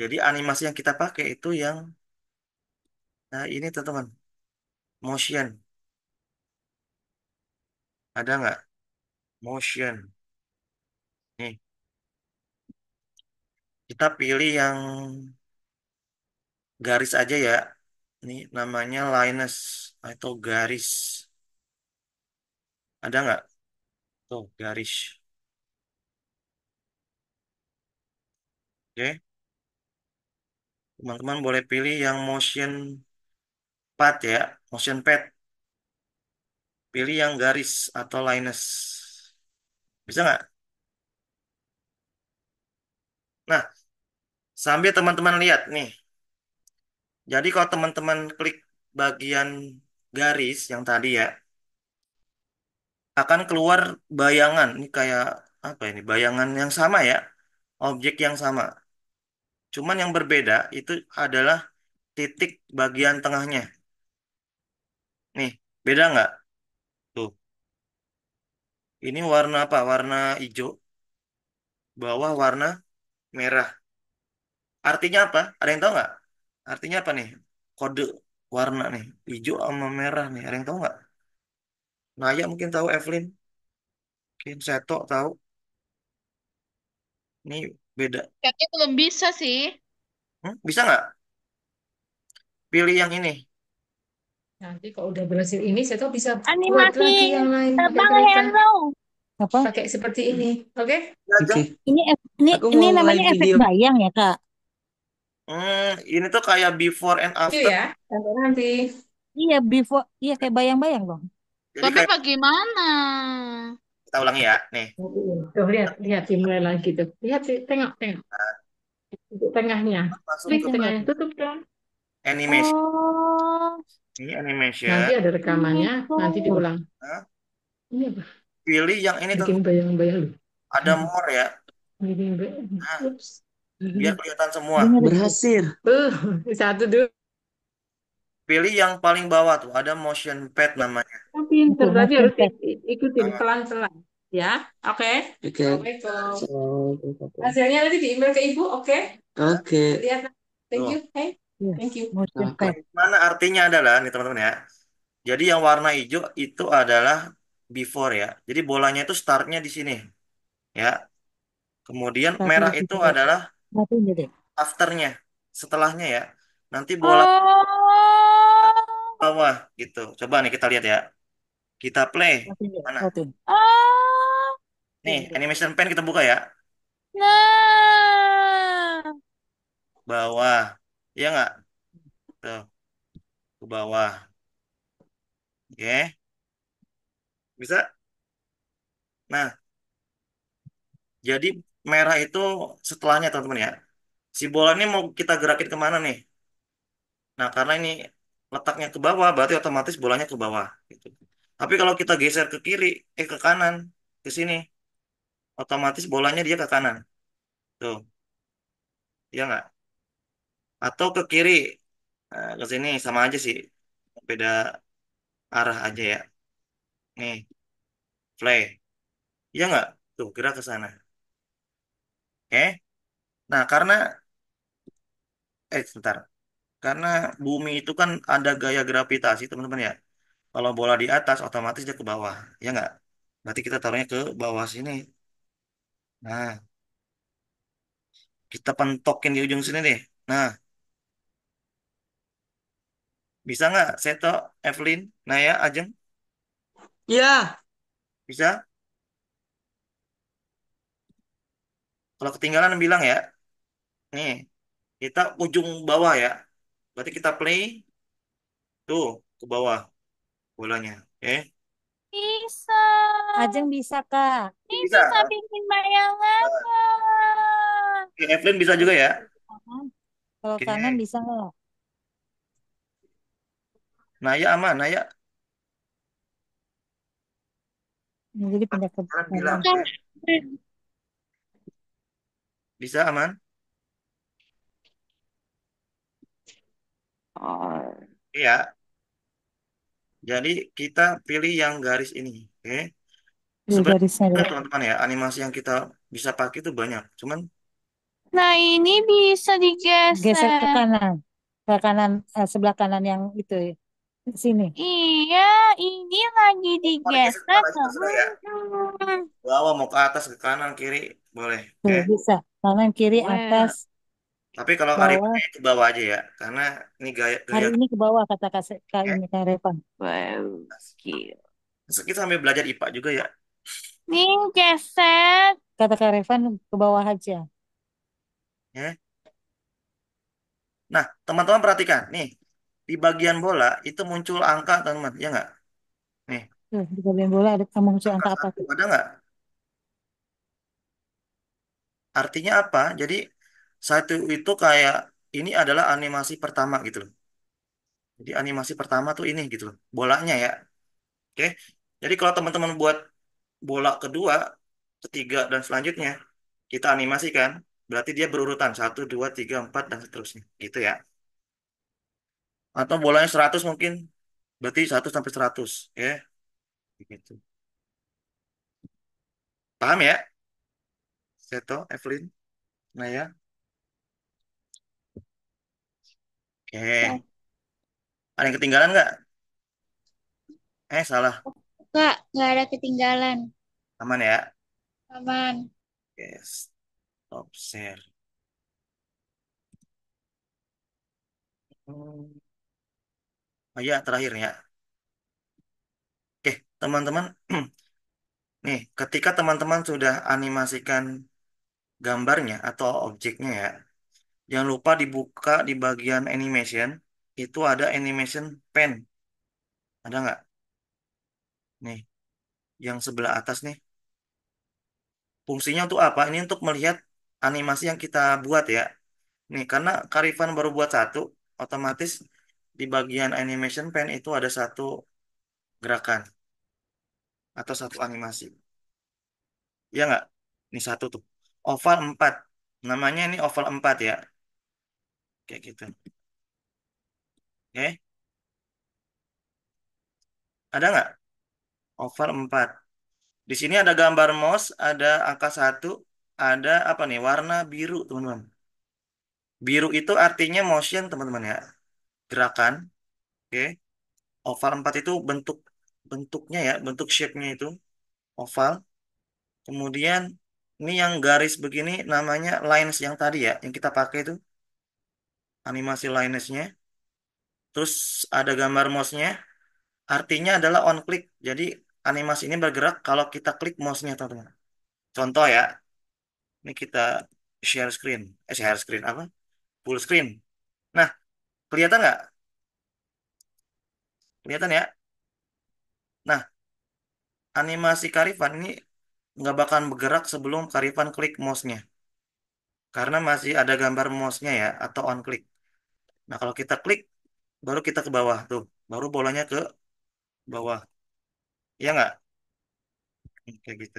Jadi animasi yang kita pakai itu yang, nah ini teman-teman, motion. Ada nggak? Motion. Nih, kita pilih yang garis aja ya. Ini namanya Linus atau garis ada nggak tuh garis oke teman-teman boleh pilih yang motion pad ya motion pad pilih yang garis atau lines bisa nggak nah sambil teman-teman lihat nih jadi kalau teman-teman klik bagian garis yang tadi ya akan keluar bayangan ini kayak apa ini bayangan yang sama ya objek yang sama cuman yang berbeda itu adalah titik bagian tengahnya nih beda nggak tuh ini warna apa warna hijau bawah warna merah artinya apa ada yang tahu nggak artinya apa nih kode warna nih hijau sama merah nih ada yang tahu nggak Naya mungkin tahu Evelyn mungkin Seto tahu ini beda Kayaknya belum bisa sih. Hmm, bisa nggak pilih yang ini Nanti kalau udah berhasil ini, saya tuh bisa buat Animasi lagi yang lain pakai terbang kereta, kan? Hello. Apa? pakai seperti ini. Oke? Oke. Okay. Ini ini Aku ini mau live namanya efek video. bayang ya, Kak? Hmm, ini tuh kayak before and after. Iya, ya, nanti. Iya, before, iya kayak bayang-bayang loh. Jadi Tapi kayak, bagaimana? Kita ulangi ya, nih. Oh, iya. Tuh, lihat, lihat, mulai lagi tuh. Lihat, sih, tengok, tengok. Tutup tengahnya. Klik tutup tengahnya, tutup dong. Animation. Oh. Ini animation. Nanti ada rekamannya, oh. nanti diulang. Hah? Ini apa? Pilih yang ini tuh. Bikin bayang-bayang loh. Ada more ya. Bikin bayang. Nah. Ups. Mm-hmm. biar kelihatan semua. Berhasil. Uh, satu dua. Pilih yang paling bawah tuh, ada motion pad namanya. Oh, pinter, tapi harus ikutin pelan-pelan. Ya, oke. Okay. Oke. Okay. Hasilnya nanti di email ke ibu, oke? Okay? Oke. Okay. Lihat. Thank you. Hey. Yes. Iya. Thank you. Motion pad. Mana artinya adalah nih teman-teman ya. Jadi yang warna hijau itu adalah before ya. Jadi bolanya itu startnya di sini. Ya. Kemudian merah itu before. adalah Ngapain deh Afternya, setelahnya ya. Nanti bola oh. bawah gitu. Coba nih kita lihat ya. Kita play. Ya, Mana? Oh. Nih, ya. animation pen kita buka ya. Nah. Bawah. Iya nggak? Ke bawah. Oke. Bisa? Nah, jadi merah itu setelahnya teman-teman ya. Si bola ini mau kita gerakin kemana nih? Nah karena ini letaknya ke bawah, berarti otomatis bolanya ke bawah. Gitu. Tapi kalau kita geser ke kiri, eh ke kanan, ke sini, otomatis bolanya dia ke kanan. Tuh, ya nggak? Atau ke kiri, nah, ke sini sama aja sih, beda arah aja ya. Nih, play. Ya nggak? Tuh, gerak ke sana. Oke. Nah, karena eh sebentar. Karena bumi itu kan ada gaya gravitasi, teman-teman ya. Kalau bola di atas otomatis dia ke bawah, ya nggak? Berarti kita taruhnya ke bawah sini. Nah, kita pentokin di ujung sini nih. Nah, bisa nggak Seto, Evelyn, Naya, Ajeng? Iya, Bisa? Kalau ketinggalan bilang ya. Nih, kita ujung bawah ya. Berarti kita play tuh ke bawah bolanya. Oke. Bisa. Ajeng bisa, Kak. Bisa. bisa bikin bayangan. Oke, Evelyn bisa juga ya. Kalau okay. kanan bisa nggak? Naya aman, Naya. Jadi pindah ke Kanan bilang. Bisa aman? Oh. Iya. Jadi kita pilih yang garis ini. Oke. Di garisnya Sebenarnya teman-teman ya, animasi yang kita bisa pakai itu banyak. Cuman Nah, ini bisa Geser ke kanan. Ke kanan, eh, sebelah kanan yang itu. ya di sini. Iya, ini lagi digeser ya? ke mana? Bawah mau ke atas ke kanan kiri boleh. Tuh, Oke. bisa kanan kiri Boleh. atas Tapi kalau hari Rifana ini ke bawah aja ya, karena ini gaya Hari gaya ini ke bawah kata Kak, Se- Kak ini Kak Revan. Wow, gila. kita sambil belajar IPA juga ya. Nih geser. Kata Kak Revan ke bawah aja. Ya. Nah, teman-teman perhatikan nih di bagian bola itu muncul angka teman-teman ya nggak nih iya, di bagian bola ada kamu muncul angka apa satu tuh? ada nggak artinya apa jadi satu itu kayak ini adalah animasi pertama gitu loh jadi animasi pertama tuh ini gitu loh bolanya ya oke jadi kalau teman-teman buat bola kedua ketiga dan selanjutnya kita animasikan berarti dia berurutan satu dua tiga empat dan seterusnya gitu ya atau bolanya 100 mungkin berarti 1 sampai 100 ya begitu paham ya Seto Evelyn nah ya oke ada yang ketinggalan nggak eh salah Kak, nggak ada ketinggalan. aman ya Aman. oke stop share Hmm. Oh iya, terakhir ya. Oke, teman-teman. [CLEARS THROAT] Nih, ketika teman-teman sudah animasikan gambarnya atau objeknya ya, jangan lupa dibuka di bagian animation. Itu ada animation pen. Ada nggak? Nih, yang sebelah atas nih. Fungsinya untuk apa? Ini untuk melihat animasi yang kita buat ya. Nih, karena Karifan baru buat satu, otomatis di bagian animation pen itu ada satu gerakan atau satu animasi. Ya nggak? Ini satu tuh. Oval 4. Namanya ini oval 4 ya. Kayak gitu. Oke. Ada nggak? Oval 4. Di sini ada gambar mouse, ada angka 1, ada apa nih? Warna biru, teman-teman. Biru itu artinya motion, teman-teman ya gerakan oke okay. oval 4 itu bentuk bentuknya ya bentuk shape-nya itu oval kemudian ini yang garis begini namanya lines yang tadi ya yang kita pakai itu animasi lines-nya terus ada gambar mouse-nya artinya adalah on click jadi animasi ini bergerak kalau kita klik mouse-nya teman-teman contoh ya ini kita share screen eh share screen apa full screen nah Kelihatan nggak? Kelihatan ya? Nah, animasi karifan ini nggak bakalan bergerak sebelum karifan klik mouse-nya. Karena masih ada gambar mouse-nya ya, atau on click. Nah, kalau kita klik, baru kita ke bawah. Tuh, baru bolanya ke bawah. Iya nggak? Hmm, kayak gitu.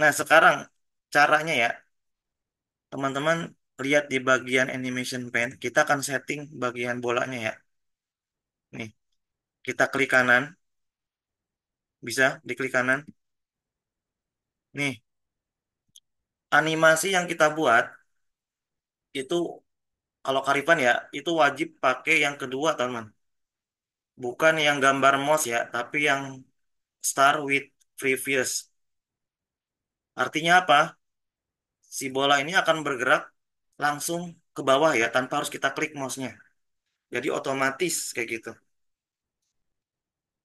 Nah, sekarang caranya ya, teman-teman lihat di bagian animation pen, kita akan setting bagian bolanya ya. Nih, kita klik kanan. Bisa diklik kanan. Nih, animasi yang kita buat itu kalau karifan ya, itu wajib pakai yang kedua, teman. Bukan yang gambar mouse ya, tapi yang start with previous. Artinya apa? Si bola ini akan bergerak langsung ke bawah ya tanpa harus kita klik mouse-nya. Jadi otomatis kayak gitu.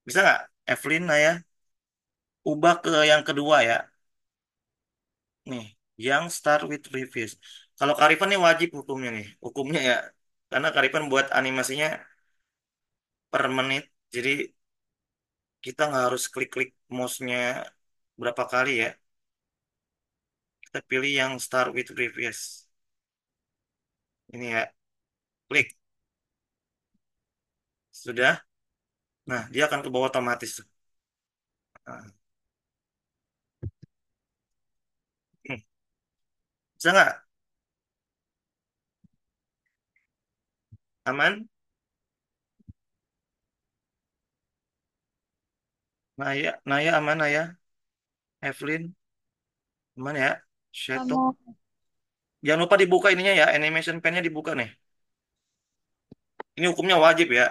Bisa nggak Evelyn ya? Ubah ke yang kedua ya. Nih, yang start with reviews. Kalau Karifan ini wajib hukumnya nih. Hukumnya ya. Karena Karifan buat animasinya per menit. Jadi kita nggak harus klik-klik mouse-nya berapa kali ya. Kita pilih yang start with reviews ini ya klik sudah nah dia akan ke bawah otomatis nah. Hmm. bisa nggak aman Naya Naya aman Naya Evelyn aman ya shadow Jangan lupa dibuka ininya ya, animation pen-nya dibuka nih. Ini hukumnya wajib ya.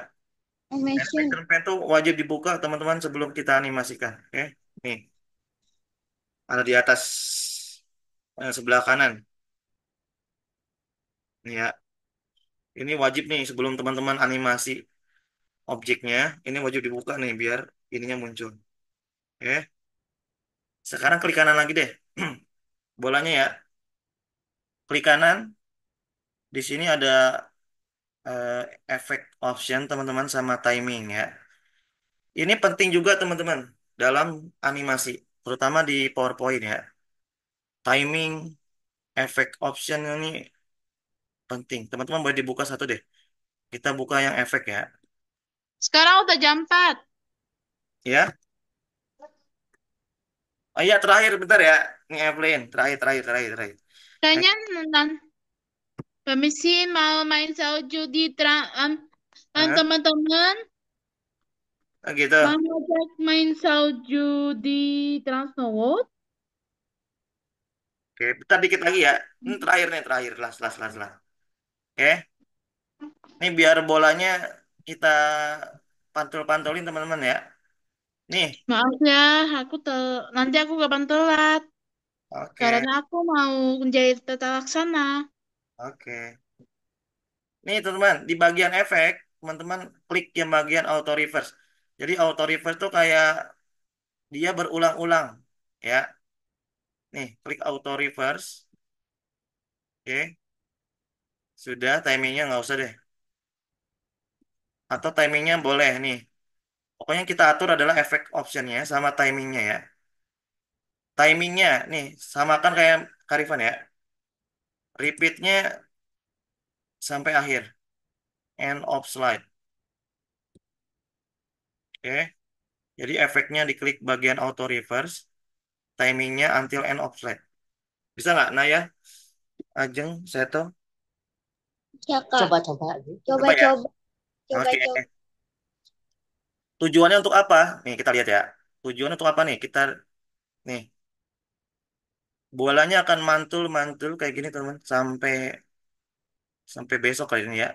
Animation, animation pen tuh wajib dibuka teman-teman sebelum kita animasikan. Oke, nih ada di atas eh, sebelah kanan. Nih ya, ini wajib nih sebelum teman-teman animasi objeknya, ini wajib dibuka nih biar ininya muncul. Oke, sekarang klik kanan lagi deh, [CLEARS THROAT] bolanya ya klik kanan di sini ada uh, eh, efek option teman-teman sama timing ya ini penting juga teman-teman dalam animasi terutama di PowerPoint ya timing efek option ini penting teman-teman boleh dibuka satu deh kita buka yang efek ya sekarang udah jam 4 ya Oh iya terakhir bentar ya. Ini Evelyn, terakhir terakhir terakhir terakhir. Kayaknya nonton. permisi mau main salju di um, um, teman-teman oh, gitu. mau ngajak main salju di Transnoworld. Oke, bentar dikit lagi ya. Ini terakhir nih, terakhir. Lah, lah lah, lah. Oke. Ini biar bolanya kita pantul-pantulin teman-teman ya. Nih, Maaf ya, aku tuh nanti aku gak pantulat. Oke, Karena aku mau menjahit tata laksana. oke. Nih, teman-teman, di bagian efek, teman-teman klik yang bagian auto reverse. Jadi auto reverse tuh kayak dia berulang-ulang, ya. Nih, klik auto reverse. Oke, sudah timingnya nggak usah deh. Atau timingnya boleh nih. Pokoknya kita atur adalah efek optionnya sama timingnya ya timingnya nih samakan kayak Karifan ya repeatnya sampai akhir end of slide oke jadi efeknya diklik bagian auto reverse timingnya until end of slide bisa nggak Naya Ajeng Seto ya, coba coba coba coba, ya? coba. coba, okay. coba. Tujuannya untuk apa? Nih kita lihat ya. Tujuannya untuk apa nih? Kita nih bolanya akan mantul-mantul kayak gini teman sampai sampai besok kali ini ya.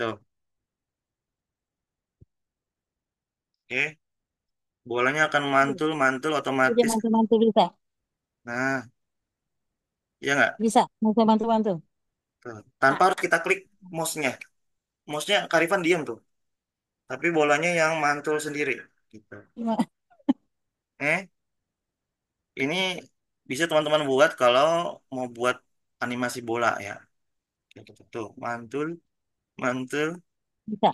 Tuh. Oke. Bolanya akan mantul-mantul otomatis. mantul-mantul bisa. Nah, ya nggak? Bisa, bisa mantul mantul Tuh. Tanpa harus kita klik mouse-nya. Mouse-nya Karifan diam tuh. Tapi bolanya yang mantul sendiri. Gitu. Eh, ini bisa teman-teman buat kalau mau buat animasi bola ya gitu tuh gitu. mantul mantul Bisa.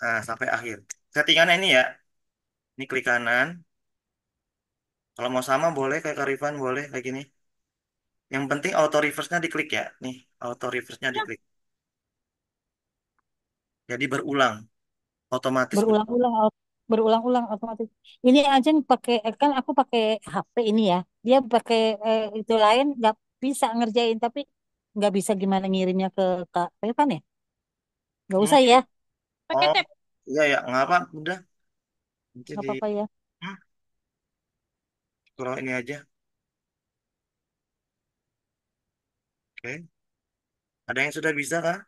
nah, sampai akhir settingannya ini ya ini klik kanan kalau mau sama boleh kayak Karifan boleh kayak gini yang penting auto reverse-nya diklik ya nih auto reverse-nya iya. diklik jadi berulang otomatis berulang-ulang berulang-ulang otomatis. Ini aja pakai eh, kan aku pakai HP ini ya. Dia pakai eh, itu lain nggak bisa ngerjain tapi nggak bisa gimana ngirimnya ke Kak Irfan ya? Nggak usah hmm. ya. Pakai Oh, tab. iya ya, nggak apa, udah. Nanti Nggak di apa-apa ya. Hmm. kurang ini aja. Oke. Ada yang sudah bisa kah?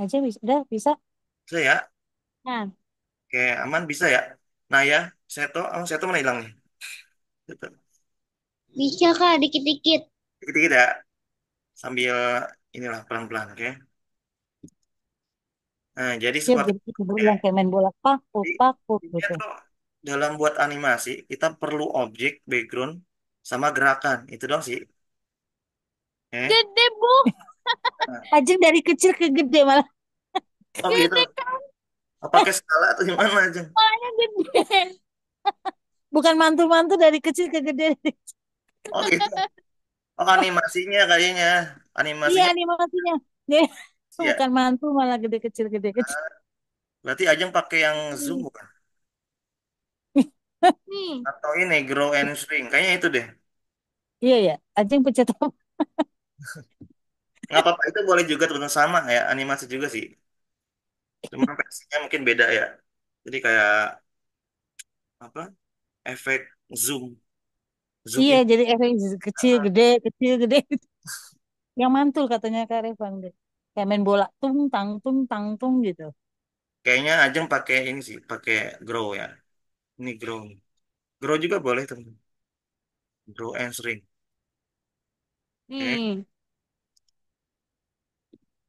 Aja bisa, udah bisa. saya Nah, Oke, aman bisa ya? Naya, Seto, oh, Seto mana hilang nih? Bisa kak, dikit-dikit. Dikit-dikit ya, sambil inilah pelan-pelan, oke? Nah, jadi Dia seperti begitu berulang kayak main bola pakuk Jadi, iya, pakuk intinya gitu. tuh dalam buat animasi kita perlu objek, background, sama gerakan. Itu dong sih. Oke. Gede bu, Nah, ajeng dari kecil ke gede malah. Oh gitu. gede kak pakai skala atau gimana aja soalnya gede bukan mantu-mantu dari kecil ke gede oh gitu oh animasinya kayaknya animasinya iya animasinya ya. bukan mantu malah gede kecil gede ah. kecil berarti Ajeng pakai yang zoom hmm. bukan [LAUGHS] hmm. atau ini grow and shrink kayaknya itu deh iya ya Ajeng pencet apa [LAUGHS] nggak apa-apa itu boleh juga teman sama ya animasi juga sih Cuma teksnya [LAUGHS] mungkin beda ya. Jadi kayak apa? Efek zoom, zoom Iya, in. jadi efek kecil, ah. gede, kecil, gede. [LAUGHS] Yang mantul katanya Kak Revan deh. Kayak main bola tung tang tung tang tung gitu. Kayaknya Ajeng pakai ini sih, pakai grow ya. Ini grow. Grow juga boleh teman. Grow and shrink. Oke. Hmm.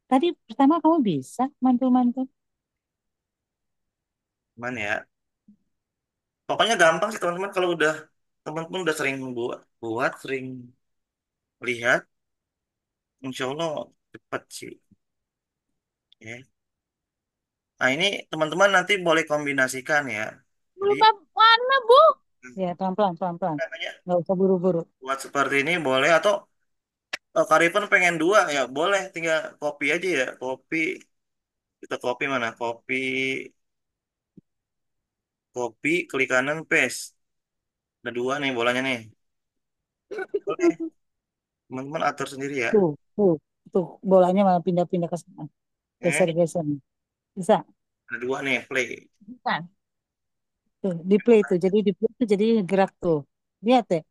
Tadi pertama kamu bisa mantul-mantul. Mana ya? Pokoknya gampang sih teman-teman kalau udah teman-teman udah sering buat, buat sering lihat, insya Allah cepat sih. Ya. Nah ini teman-teman nanti boleh kombinasikan ya. Jadi warna, Bu. Hmm. Ya, pelan-pelan, pelan-pelan. namanya Nggak usah buru-buru. buat seperti ini boleh atau oh, eh, Karifan pengen dua ya boleh tinggal copy aja ya copy kita copy mana copy Copy, klik kanan, paste. Ada dua nih bolanya nih. Boleh. Teman-teman atur sendiri ya. Tuh, tuh, tuh bolanya malah pindah-pindah ke sana. Geser-geser. Eh? Bisa. Ada dua nih, play. Bisa. Tuh, di play tuh. Jadi di play tuh jadi gerak tuh. Lihat ya.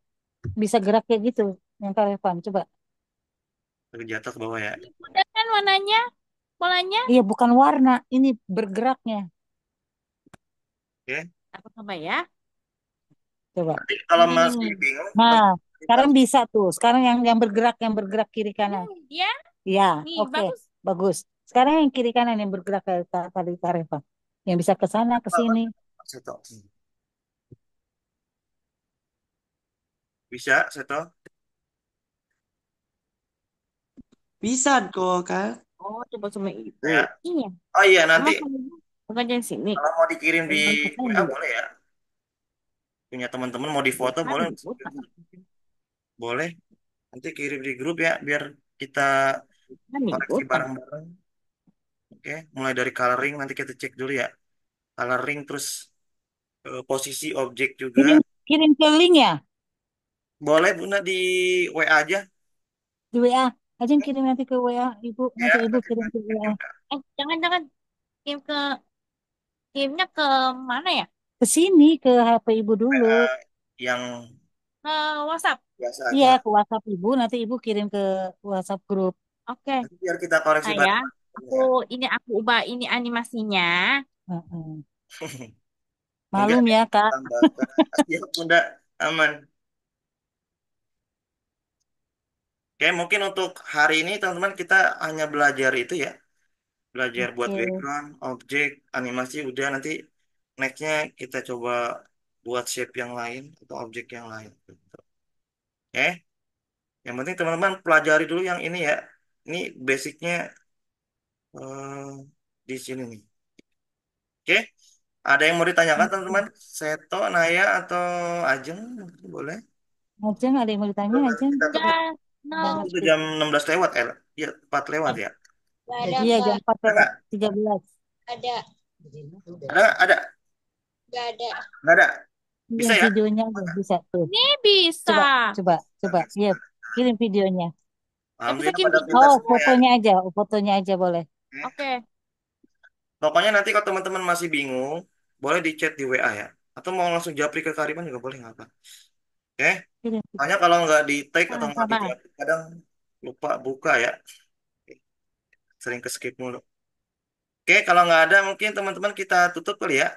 Bisa gerak kayak gitu. Yang karepan, coba. Ke atas ke bawah ya. Ini kan warnanya? Polanya? Iya, bukan warna. Ini bergeraknya. Oke. nama sama ya. Coba. kalau hmm. masih bingung. Nah, sekarang bisa tuh. Sekarang yang yang bergerak yang bergerak kiri kanan. Hmm, iya. ya Oke. Okay. Bagus. bagus. Sekarang yang kiri kanan yang bergerak tadi Kareva. Yang bisa ke sana ke sini. Seto. Bisa, Seto? Bisa kok, Kak. Oh, coba sama itu. Iya. iya. Oh iya, nanti. Bukan yang sini. Kalau mau dikirim di WA ah, boleh ya? Punya teman-teman mau difoto boleh? Boleh. Nanti kirim di grup ya biar kita koreksi bareng-bareng. Oke, mulai dari coloring nanti kita cek dulu ya. Coloring terus uh, posisi objek juga. Kirim, ke link ya? Boleh Bunda di WA aja. Di WA. Aja kirim nanti ke WA Ibu, ya, Ibu kirim ke WA. Eh, jangan-jangan kirim ke Kirimnya ke mana ya? Ke sini, ke HP ibu dulu. Eh, yang uh, WhatsApp. Iya, ke WhatsApp ibu, nanti ibu kirim ke WhatsApp grup. Oke. Okay. biar kita koreksi Nah ya, aku ini aku ubah ini animasinya. ya. [LAUGHS] Malum ya, Kak. Ya, Bunda, aman. Oke, mungkin untuk hari ini teman-teman kita hanya belajar itu ya belajar buat background, objek, animasi udah nanti nextnya kita coba buat shape yang lain atau objek yang lain. Gitu. Eh, yang penting teman-teman pelajari dulu yang ini ya. Ini basicnya uh, di sini nih. Oke, ada yang mau ditanyakan teman-teman? Seto, Naya atau Ajeng boleh. Ajeng, ada yang mau ditanya, Ajeng? Kita no. banyak jam 16 lewat, iya, Ya, 4 lewat ya. Ada, iya jam empat tiga belas. Ada. Ada ada. Gak ada. Gak ada. Bisa ya? videonya bisa tuh. Ini bisa. Coba coba coba. Iya kirim videonya. Hampir Kita Oh ya. fotonya ya. aja, oh, fotonya aja boleh. Hmm. Oke. Okay. Pokoknya nanti kalau teman-teman masih bingung, boleh di chat di WA ya. Atau mau langsung japri ke Kariman juga boleh nggak apa. Oke. Okay? Hanya kalau nggak di tag atau nggak di kadang lupa buka ya sering ke skip mulu oke kalau nggak ada mungkin teman-teman kita tutup kali ya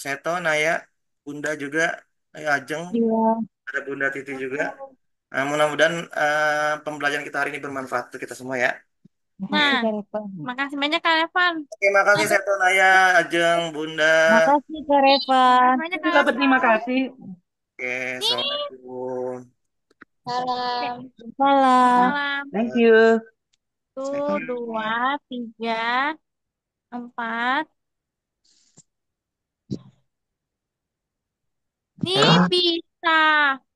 Seto Naya Bunda juga Ayo Ajeng iya. ada Bunda Titi juga Nah, mudah-mudahan uh, pembelajaran kita hari ini bermanfaat untuk kita semua ya Nah, nah Makasih, banyak Kak Revan. oke makasih Seto Naya Ajeng Bunda Makasih, Kak Revan. Terima banyak Kak berterima kasih. oke selamat Salam. Salam. Salam. Thank you. Satu, dua, tiga, empat. Ini ah. bisa.